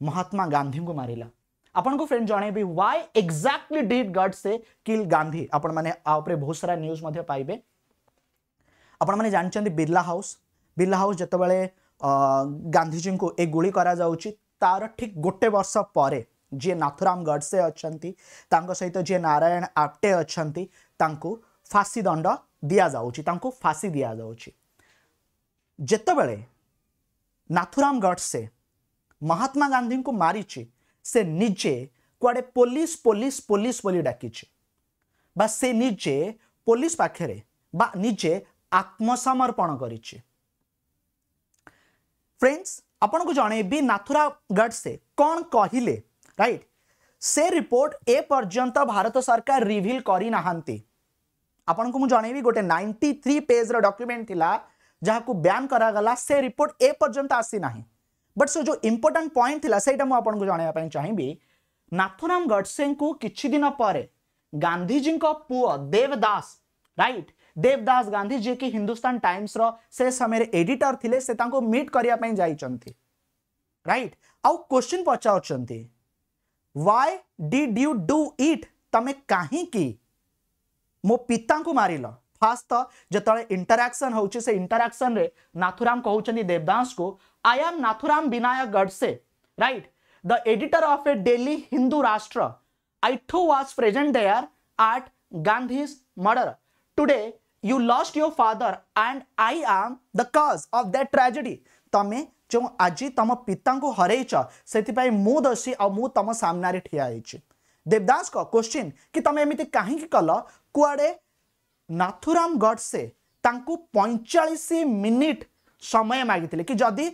महात्मा गांधी को मारा आपन को फ्रेंड जन why exactly did Godse kill Gandhi आप बहुत सारा न्यूज पाइबे आपने जानते बिर्ला हाउस बिर्ला हाउस जो बड़े गांधीजी को ये गुड़ कर तार ठीक गोटे वर्ष पर जी नाथुराम गडसे अच्छा सहित जी नारायण आप्टे अच्छा फासी दंड दि जाऊँ फासी दि जाऊबले नाथुराम गडसे महात्मा गांधी को मारी से निजे कड़े पुलिस पुलिस पुलिस बोली डाकी से निजे पुलिस पाखे निजे आत्मसमर्पण कर फ्रेंड्स आपको को जन नाथुरा से कौन कहले राइट से रिपोर्ट ए पर्यंत भारत सरकार रिभिल करना आपन को जन गोटे नाइंटी थ्री पेज रक्यूमेंट था जहाँ को ब्यान करागला से रिपोर्ट ए पर्यंत आसी ना बट सो जो इम्पोर्टाट पॉइंट थी से जानवाई चाहिए नाथुराम गडसे को किसी दिन पर गांधीजी पुओ देवदास रईट देवदास गांधी जी की हिंदुस्तान टाइम्स से समय एडिटर थे से मीट करने जाइंट रईट आउ क्वेश्चन पचार why did you do it तमें कहीं मो पिता मार फास्ट तो जिते इंटराक्शन हो इंटराक्शन रे नाथुराम कहते देवदास को I am Nathuram Vinayak Godse right the editor of a daily Hindu Rashtra I too was present there at Gandhi's murder today you lost your father and I am the cause of that tragedy तमें जो आज तुम पिता को हर से मु दोषी आम सामने ठिया देवदास को क्वेश्चन कि तुम एम कहीं कल कुआडे नाथुराम गडसे पैंचाश मिनिट समय मागिथिले कि जदि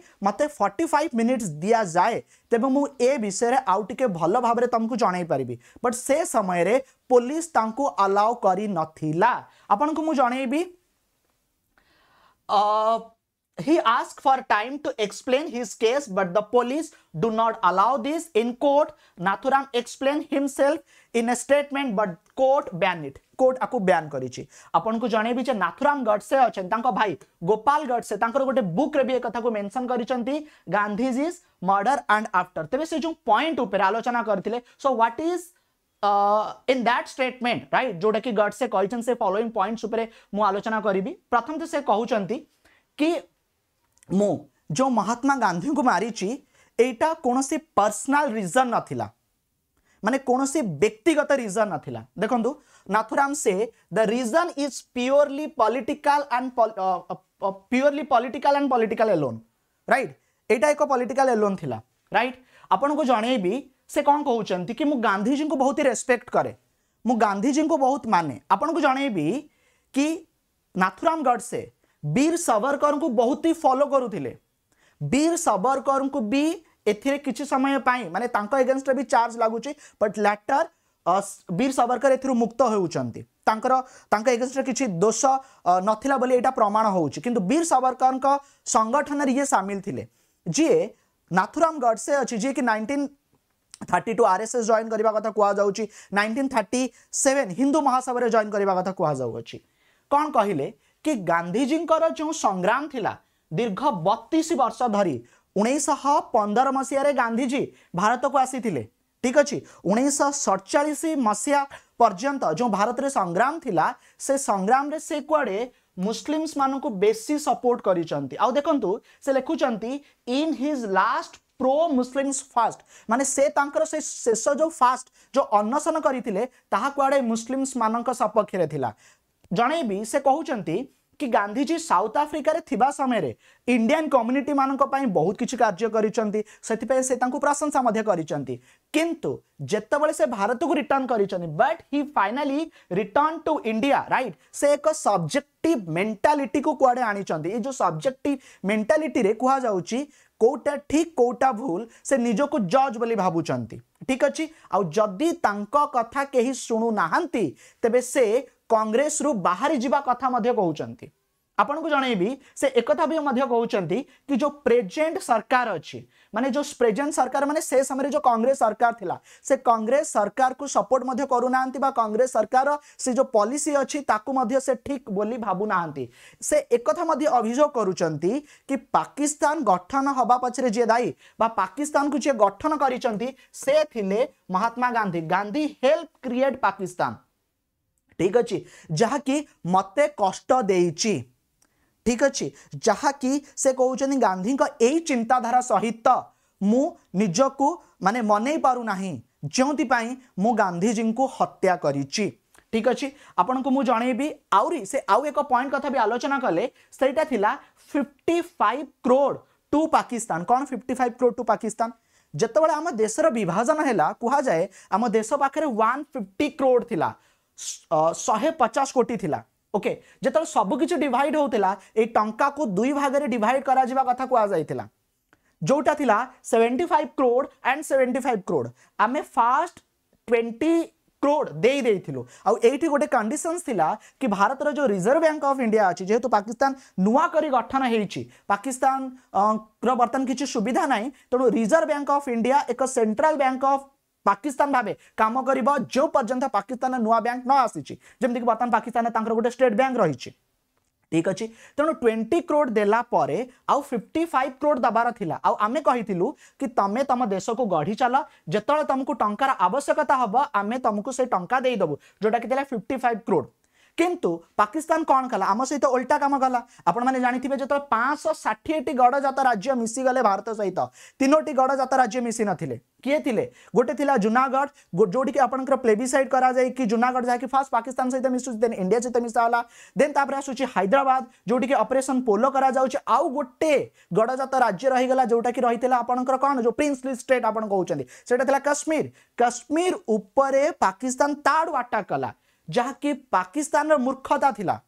फर्टी फाइव मिनिट्स दि जाए तेब मु ए विषय आउ टिके भल भाव रे तमकु जणाई बट से समय रे पुलिस तांकु अलाउ कर नथिला आपन को मु जणाईबी he ask for time to explain his case but the police do not allow this in court Nathuram explain himself in a statement but court ban it court आपको बयान करी आपको नाथुराम गडसे अच्छा भाई गोपाल गडसे गोटे बुक रे भी एक मेनसन कर गांधीजीज मर्डर आंड आफ्टर तेज से जो पॉइंट आलोचना करते so what is in that statement right जो कि गडसे से फलोईंग पॉइंट्स मुझे आलोचना करी प्रथम तो से कहते कि मु जो महात्मा गांधी को मारी यहाँ कौन से रिजन नाला मान कौन व्यक्तिगत रिजन ना देखो नाथुराम से the reason is purely political and purely political and political alone right एटा एक पॉलिटिकल एलोन थी राइट आपन को जनईबी से कौन कौन कि मु गांधीजी को बहुत ही रेस्पेक्ट करे मु गांधीजी को बहुत माने आपन को जनईबी कि नाथुराम गड से वीर सबरकर को बहुत ही फलो करूर सबरकर को भी एथेरे किसी समय पर मानते एगेन्स्ट भी चार्ज लगुच बट लैटर वीर सबरकर एथर मुक्त होगेस्ट किसी दोष नाला यहाँ प्रमाण होर सबरकर संगठन ये सामिल थे जीए नाथुराम गडसे अच्छी जीक nineteen thirty two R S S join करने कथ nineteen thirty seven Hindu Mahasabha join करने कथ कौन कौन कहले कि गांधीजी जो संग्राम थिला दीर्घ बतीस वर्ष धरी उन्नीस पंदर मसीह गांधीजी भारत को आसी थे ठीक अच्छे उड़चाश मसीह पर्यंत जो भारत रे संग्राम थिला से संग्राम रे से कड़े मान को बेसी सपोर्ट कर देखु से लिखुं in his last pro Muslims fast माने से तांकर से शेष जो फास्ट जो अनशन करें ताकि मुसलिम्स मानक सपक्ष जनईबी से कहते हैं कि गांधीजी साउथ आफ्रिकार समय इंडियान कम्युनिटी मानक बहुत किसी कार्य करशंसा करतु जिते से भारत को रिटर्न करट he finally return to India right से एक सब्जेक्ट मेन्टालीटी को कड़े आनी जो सब्जेक्ट मेन्टालीटी कहुच्छ कौटा ठीक कौटा भूल से को जज बोली भावुंच ठीक अच्छे आदि तथा कहीं शुणुना तेज से कंग्रेस रु बाहरी जीवा कथा मध्य कहउछन्ति आपन को जणैबी से एकथा भी मध्य कहउछन्ति कि जो प्रेजेंट सरकार अछि माने जो प्रेजेंट सरकार माने से समय जो कांग्रेस सरकार थिला से कांग्रेस सरकार को सपोर्ट मध्य करूनांति बा कांग्रेस सरकार से जो पॉलिसी अछि ताकू मध्य से ठीक बोली भाबु नांति से एकथा मध्य अभिजोग करूछन्ति कि पाकिस्तान गठन हबा पछरे जे दाई बा पाकिस्तान को जे गठन करिछन्ति से थिले महात्मा गांधी गांधी हेल्प क्रिएट पाकिस्तान ठीक अच्छे जहाँकि मत कष्ट ठीक अच्छे जहाँकि से कहते गांधी यही चिंताधारा सहित मु निजक मान मन पारना ଯେଉଁଥିପାଇଁ ମୁଁ ଗାନ୍ଧିଜୀଙ୍କୁ ହତ୍ୟା କରିଛି ଠିକ୍ ଅଛି ଆପଣଙ୍କୁ ମୁଁ ଜଣେଇବି ଆହୁରି ସେ ଆଉ ଏକ ପଏଣ୍ଟ କଥା ବି ଆଲୋଚନା କଲେ ସେଇଟା ଥିଲା fifty five crore to Pakistan କ'ଣ fifty five crore to Pakistan ଯେତେବେଳେ ଆମ ଦେଶର ବିଭାଜନ ହେଲା କୁହାଯାଏ ଆମ ଦେଶ ପାଖରେ ୱାନ୍ ଫିଫ୍ଟି କ୍ରୋଡ଼ ଥିଲା ଶହେ ପଚାଶ କୋଟି ଥିଲା ଓକେ ଯେତେବେଳେ ସବୁକିଛି ଡିଭାଇଡ୍ ହେଉଥିଲା ଏଇ ଟଙ୍କାକୁ ଦୁଇ ଭାଗରେ ଡିଭାଇଡ୍ କରାଯିବା କଥା କୁହାଯାଇଥିଲା ଯେଉଁଟା ଥିଲା seventy five crore and seventy five crore ଆମେ ଫାଷ୍ଟ ଟ୍ୱେଣ୍ଟି ক্রোড দেই দেইথিলু আউ এইটি গোটে কন্ডিশনস থিলা কি ভারতর যে রিজর্ভ ব্যাঙ্ক অফ ইন্ডিয়া আছে যেহেতু পাকিস্তান নূয়া করি গঠন হয়েছি পাকিস্তান র বর্তমান কিছু সুবিধা নাই তেমন রিজর্ভ ব্যাঙ্ক অফ ইন্ডিয়া এক সেন্ট্রাল ব্যাঙ্ক অফ ପାକିସ୍ତାନ ଭାବେ କାମ କରିବ ଯେଉଁ ପର୍ଯ୍ୟନ୍ତ ପାକିସ୍ତାନ ନୂଆ ବ୍ୟାଙ୍କ ନ ଆସିଛି ଯେମିତିକି ବର୍ତ୍ତମାନ ପାକିସ୍ତାନରେ ତାଙ୍କର ଗୋଟେ ଷ୍ଟେଟ୍ ବ୍ୟାଙ୍କ ରହିଛି ঠিক আছে তেমন টোয়েন্টি ক্রোড দেলা পরে আউ ফিফটি ফাইভ ক্রোড দেবার লা আউ আমি কহিলু কি তুমি তুম দেশকু গড়ি চাল যেতবে তুমি টঙ্কার আবশ্যকতা হব আমি তুমি সেই টঙ্কা দিয়ে দেবু যেটা কি ফিফটি ফাইভ ক্রোড কিন্তু পাকিস্তান কোন কালা আম সৈতে উল্টা কাম গলা আপন মানে জানিতিবে যে তো 560টি গড়জাত রাজ্য মিশি গলে ভারত সৈতে তিনোটি গড়জাত রাজ্য মিশি নথিল কি এtile গটে থিলা জুনাগড় গুড়জোড়িকি আপনক প্লেবিসাইট করা যায় কি জুনাগড় যায়কি ফার্স্ট পাকিস্তান সৈতে মিশু দেন ইন্ডিয়া সৈতে মিশালা দেন তাপরে সুচি হায়দ্রাবাদ জোড়িকি অপারেশন পোলো করা যাওছে আউ গটে গড়জাত রাজ্য রই গলা জোটা কি রহিtela আপনক কোন জো প্রিন্সলি স্টেট আপনক ওচন্তি সেটা থিলা কাশ্মীর কাশ্মীর উপরে পাকিস্তান তাড় ওয়াটা কালা ଯାହାକି ପାକିସ୍ତାନର ମୂର୍ଖତା ଥିଲା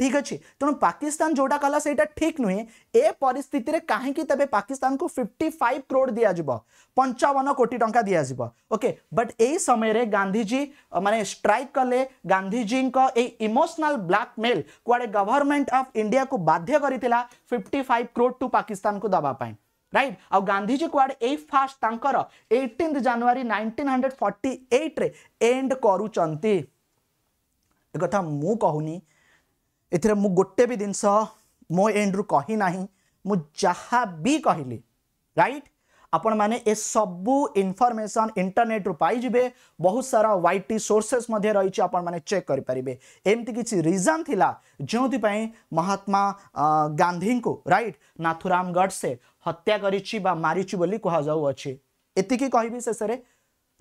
ঠিক আছে তেমন পাকিস্তান যেটা কলা সেইটা ঠিক নুহে এ পরিস্থিতি কী তবে পাকিস্তান কু ফিফটি ফাইভ ক্রোড দিয়াযিব পঞ্চাবন কোটি টঙ্কা দিয়াযিব ওকে বট এই সময়ের গান্ধীজি মানে স্ট্রাইক কলে গান্ধীজী এই ইমোশনাল ব্ল্যাকমেল কুয়াড়ে গভর্নমেন্ট অফ ইন্ডিয়া কু বাধ্য করে fifty five crore to Pakistan কু দেওয়া রাইট আউ গান্ধীজি কুয়াড়ে এই ফার্স্ট তাঁকর eighteen January nineteen hundred forty এইট্রে এন্ড করুচন্তি ଏକଥା ମୁଁ କହୁନି ଏଥିରେ ମୁଁ ଗୋଟେ ବି ଜିନିଷ ମୋ ଏଣ୍ଡରୁ କହିନାହିଁ ମୁଁ ଯାହା ବି କହିଲି ରାଇଟ୍ ଆପଣମାନେ ଏସବୁ ଇନଫର୍ମେସନ୍ ଇଣ୍ଟରନେଟ୍ରୁ ପାଇଯିବେ ବହୁତ ସାରା ୱାଇ ଟି ସୋର୍ସେସ୍ ମଧ୍ୟ ରହିଛି ଆପଣମାନେ ଚେକ୍ କରିପାରିବେ ଏମିତି କିଛି ରିଜନ୍ ଥିଲା ଯେଉଁଥିପାଇଁ ମହାତ୍ମା ଗାନ୍ଧୀଙ୍କୁ ରାଇଟ୍ ନାଥୁରାମ ଗଡ଼ସେ ହତ୍ୟା କରିଛି ବା ମାରିଛି ବୋଲି କୁହାଯାଉଅଛି ଏତିକି କହିବି ଶେଷରେ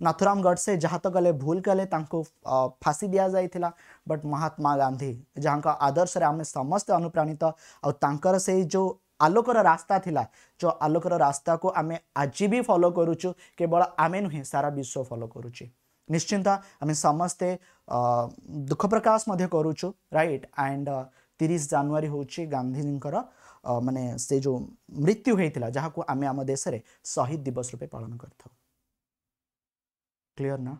नाथुराम गडसे जहाँ तक गले भूल कले फाँसी दि जाता बट महात्मा गांधी जहाँ का आदर्श आम समस्ते अनुप्राणित आर से जो आलोकर रास्ता थिला जो आलोकर रास्ता को आम आज भी फलो करुचु केवल आम नुहे सारा विश्व फलो करुचे निश्चिंत आम समस्ते दुख प्रकाश करुचु रईट एंड तीस जानुरी हूँ गांधीजीकर मानने से जो मृत्यु होता जहाँ को आम आम देश में शहीद दिवस रूपे पालन कर clear now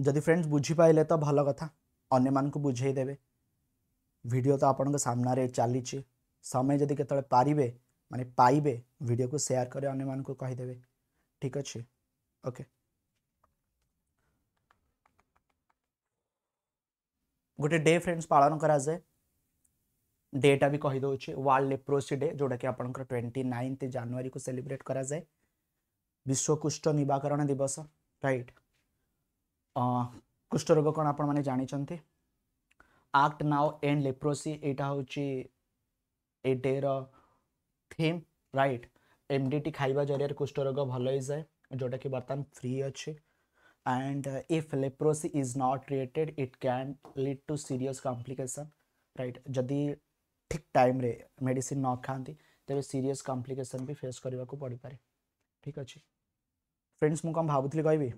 जदि फ्रेंड्स बुझीपाइले तो भल कथा अने बुझेदेवे भिड तो आपण चली समय जदि के पारे मानते पाइबे भिड को सेयार कर कहीदेवे ठीक अच्छे ओके गोटे डे फ्रेंड्स पालन कराए डेटा भी कहीदे वर्ल्ड लेप्रोसी डे जोटा कि आप ट्वेंटी नाइन्थ जानुरी को सेलिब्रेट करा जाए विश्व कुष्ठ निवाकरण दिवस रईट right. कुष्ठरोग कौन आप जानते आक्ट नाओ एंड लेप्रोसी यहाँ हूँ a day theme right M D T खाइबा जरिए रोग भल हो जाए जोटा कि बर्तमान फ्री अच्छे and if leprosy is not related it can lead to serious complication right जदि ठीक टाइम रे मेडिसिन न खाती तेरे सीरीयस कम्प्लिकेसन भी फेस करने को पड़पे ठीक अच्छे फ्रेंड्स मुझे कौन भावुली कहि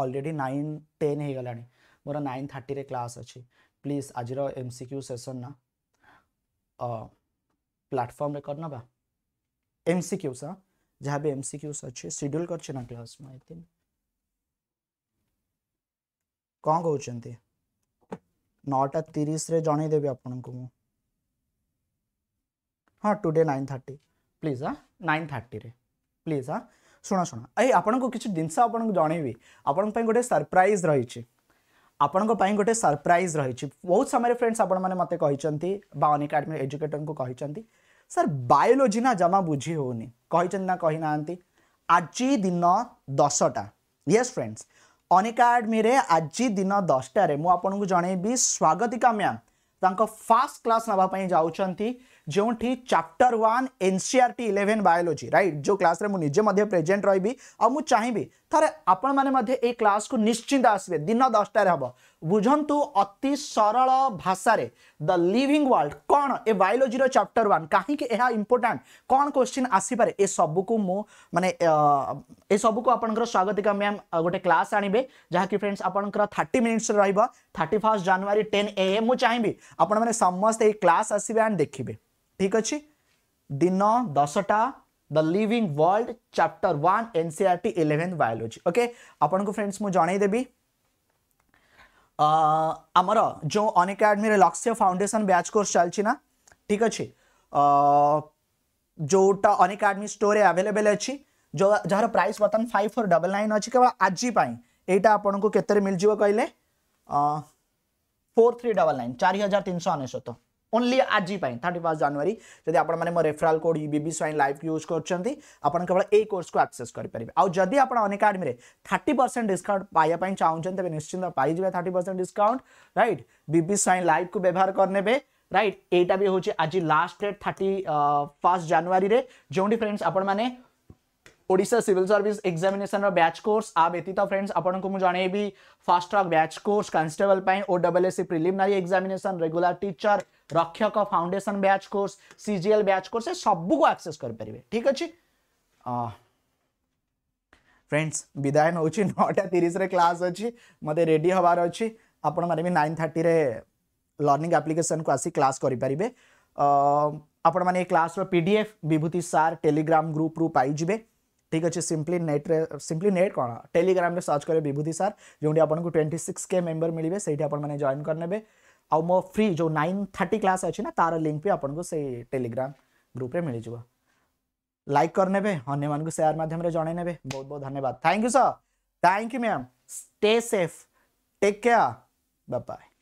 अलरेडी नाइन टेन गला मोर नाइन थर्टी क्लास अच्छे प्लीज आज एम सिक्यू सेसन ना प्लाटफर्म कर ना एम सिक्यूस हाँ जहाँ भी एम सिक्यूस अच्छे सेड्यूल कर क्लास में आई कौन नौटा तीस जनईदेवी आपण को हाँ टुडे नाइन थर्टी प्लीज हाँ नाइन थर्टी प्लीज हाँ शुण शुण ए आपण को किसी जिनस आप गोटे सरप्राइज रही आपण गोटे सरप्राइज रही बहुत समय फ्रेंड्स आपने मत अनकाडमी एजुकेटर को कही सर बायोलोजी ना जमा बुझी हो कही ना आज दिन दसटा ये फ्रेंड्स अनकाडमी आज दिन दसटा मुझे जनईबी स्वागतिका मैम फास्ट क्लास नापी जा ଯେଉଁଠି chapter one NCERT eleven biology right ଯେଉଁ କ୍ଲାସ୍ରେ ମୁଁ ନିଜେ ମଧ୍ୟ ପ୍ରେଜେଣ୍ଟ ରହିବି ଆଉ ମୁଁ ଚାହିଁବି ଥରେ ଆପଣମାନେ ମଧ୍ୟ ଏଇ କ୍ଲାସ୍କୁ ନିଶ୍ଚିନ୍ତ ଆସିବେ ଦିନ ଦଶଟାରେ ହେବ ବୁଝନ୍ତୁ ଅତି ସରଳ ଭାଷାରେ ଦ ଲିଭିଂ ୱାର୍ଲଡ କ'ଣ ଏ ବାୟୋଲୋଜିର ଚାପ୍ଟର ୱାନ୍ କାହିଁକି ଏହା ଇମ୍ପୋର୍ଟାଣ୍ଟ କ'ଣ କ୍ୱେଶ୍ଚିନ୍ ଆସିପାରେ ଏସବୁକୁ ମୁଁ ମାନେ ଏସବୁକୁ ଆପଣଙ୍କର ସ୍ୱାଗତିକା ମ୍ୟାମ୍ ଗୋଟେ କ୍ଲାସ୍ ଆଣିବେ ଯାହାକି ଫ୍ରେଣ୍ଡସ୍ ଆପଣଙ୍କର ଥାର୍ଟି ମିନିଟ୍ସରେ ରହିବ thirty first January ten A M ମୁଁ ଚାହିଁବି ଆପଣମାନେ ସମସ୍ତେ ଏଇ କ୍ଲାସ୍ ଆସିବେ ଆଣ୍ଡ ଦେଖିବେ ठीक अच्छे दिन दसटा the living world chapter one NCERT eleven biology okay आपन को फ्रेंड्स मुझे जनईदेवि आमर जो अनकाडमी लक्ष्य फाउंडेसन ब्याच कोर्स चलती ना ठीक अच्छे जोटा अनकाडमी स्टोर आवेलेबल अच्छी जो जार प्राइस बर्तन फाइव फोर डबल नाइन अच्छी केवल आज यहाँ आपन को कतरे मिलजे कहले फोर थ्री डबल नाइन चार हजार तीन सौ अनेश्वत ଓନ୍ଲି ଆଜି ପାଇଁ ଥାର୍ଟି ଫାର୍ଷ୍ଟ ଜାନୁଆରୀ ଯଦି ଆପଣମାନେ ମୋ referral code U B swine live use କରୁଛନ୍ତି ଆପଣ କେବଳ ଏଇ କୋର୍ସକୁ ଆକ୍ସେସ୍ କରିପାରିବେ ଆଉ ଯଦି ଆପଣ ଅନ୍ ଏକାଡେମୀରେ ଥାର୍ଟି ପରସେଣ୍ଟ ଡିସ୍କାଉଣ୍ଟ ପାଇବା ପାଇଁ ଚାହୁଁଛନ୍ତି ତେବେ ନିଶ୍ଚିନ୍ତ ପାଇଯିବେ thirty percent discount right B B swine ଲାଇଭ୍କୁ ବ୍ୟବହାର କରିନେବେ ରାଇଟ୍ ଏଇଟା ବି ହେଉଛି ଆଜି ଲାଷ୍ଟ ଡେଟ୍ ଥାର୍ଟି ଫାର୍ଷ୍ଟ ଜାନୁଆରୀରେ ଯେଉଁଠି ଫ୍ରେଣ୍ଡସ୍ ଆପଣମାନେ Odisha civil service examination batch course आ व्यतीत फ्रेंड्स आपण को जनइबी fast track batch course constable O double SC preliminary examination regular teacher रक्षक foundation batch course CGL batch course सब को आक्सेस करेंगे ठीक अच्छे फ्रेंड्स विदाय नौ नौटा तीस क्लास अच्छी मत रेडी हबार अच्छी आपण भी नाइन थर्टी लर्निंग आप्लिकेसन को आसी क्लास करें आपण मैंने क्लास रो पीडीएफ विभूति सार टेलीग्राम ग्रुप रु पाइबे ठीक अच्छे सिंपली नेट रे सिंपली नेट कौन टेलीग्राम सर्च करेंगे विभूति सार जो आपको ट्वेंटी सिक्स के मेम्बर मिले से आपने जॉन करेंगे आउ मो फ्री जो नाइन थर्टी क्लास अच्छी ना तार लिंक भी आपको से टेलीग्राम ग्रुप मिल जाएगा लाइक करने अन्य मानक सेयार मध्यम जन बहुत बहुत धन्यवाद thank you sir thank you ma'am stay safe take care bye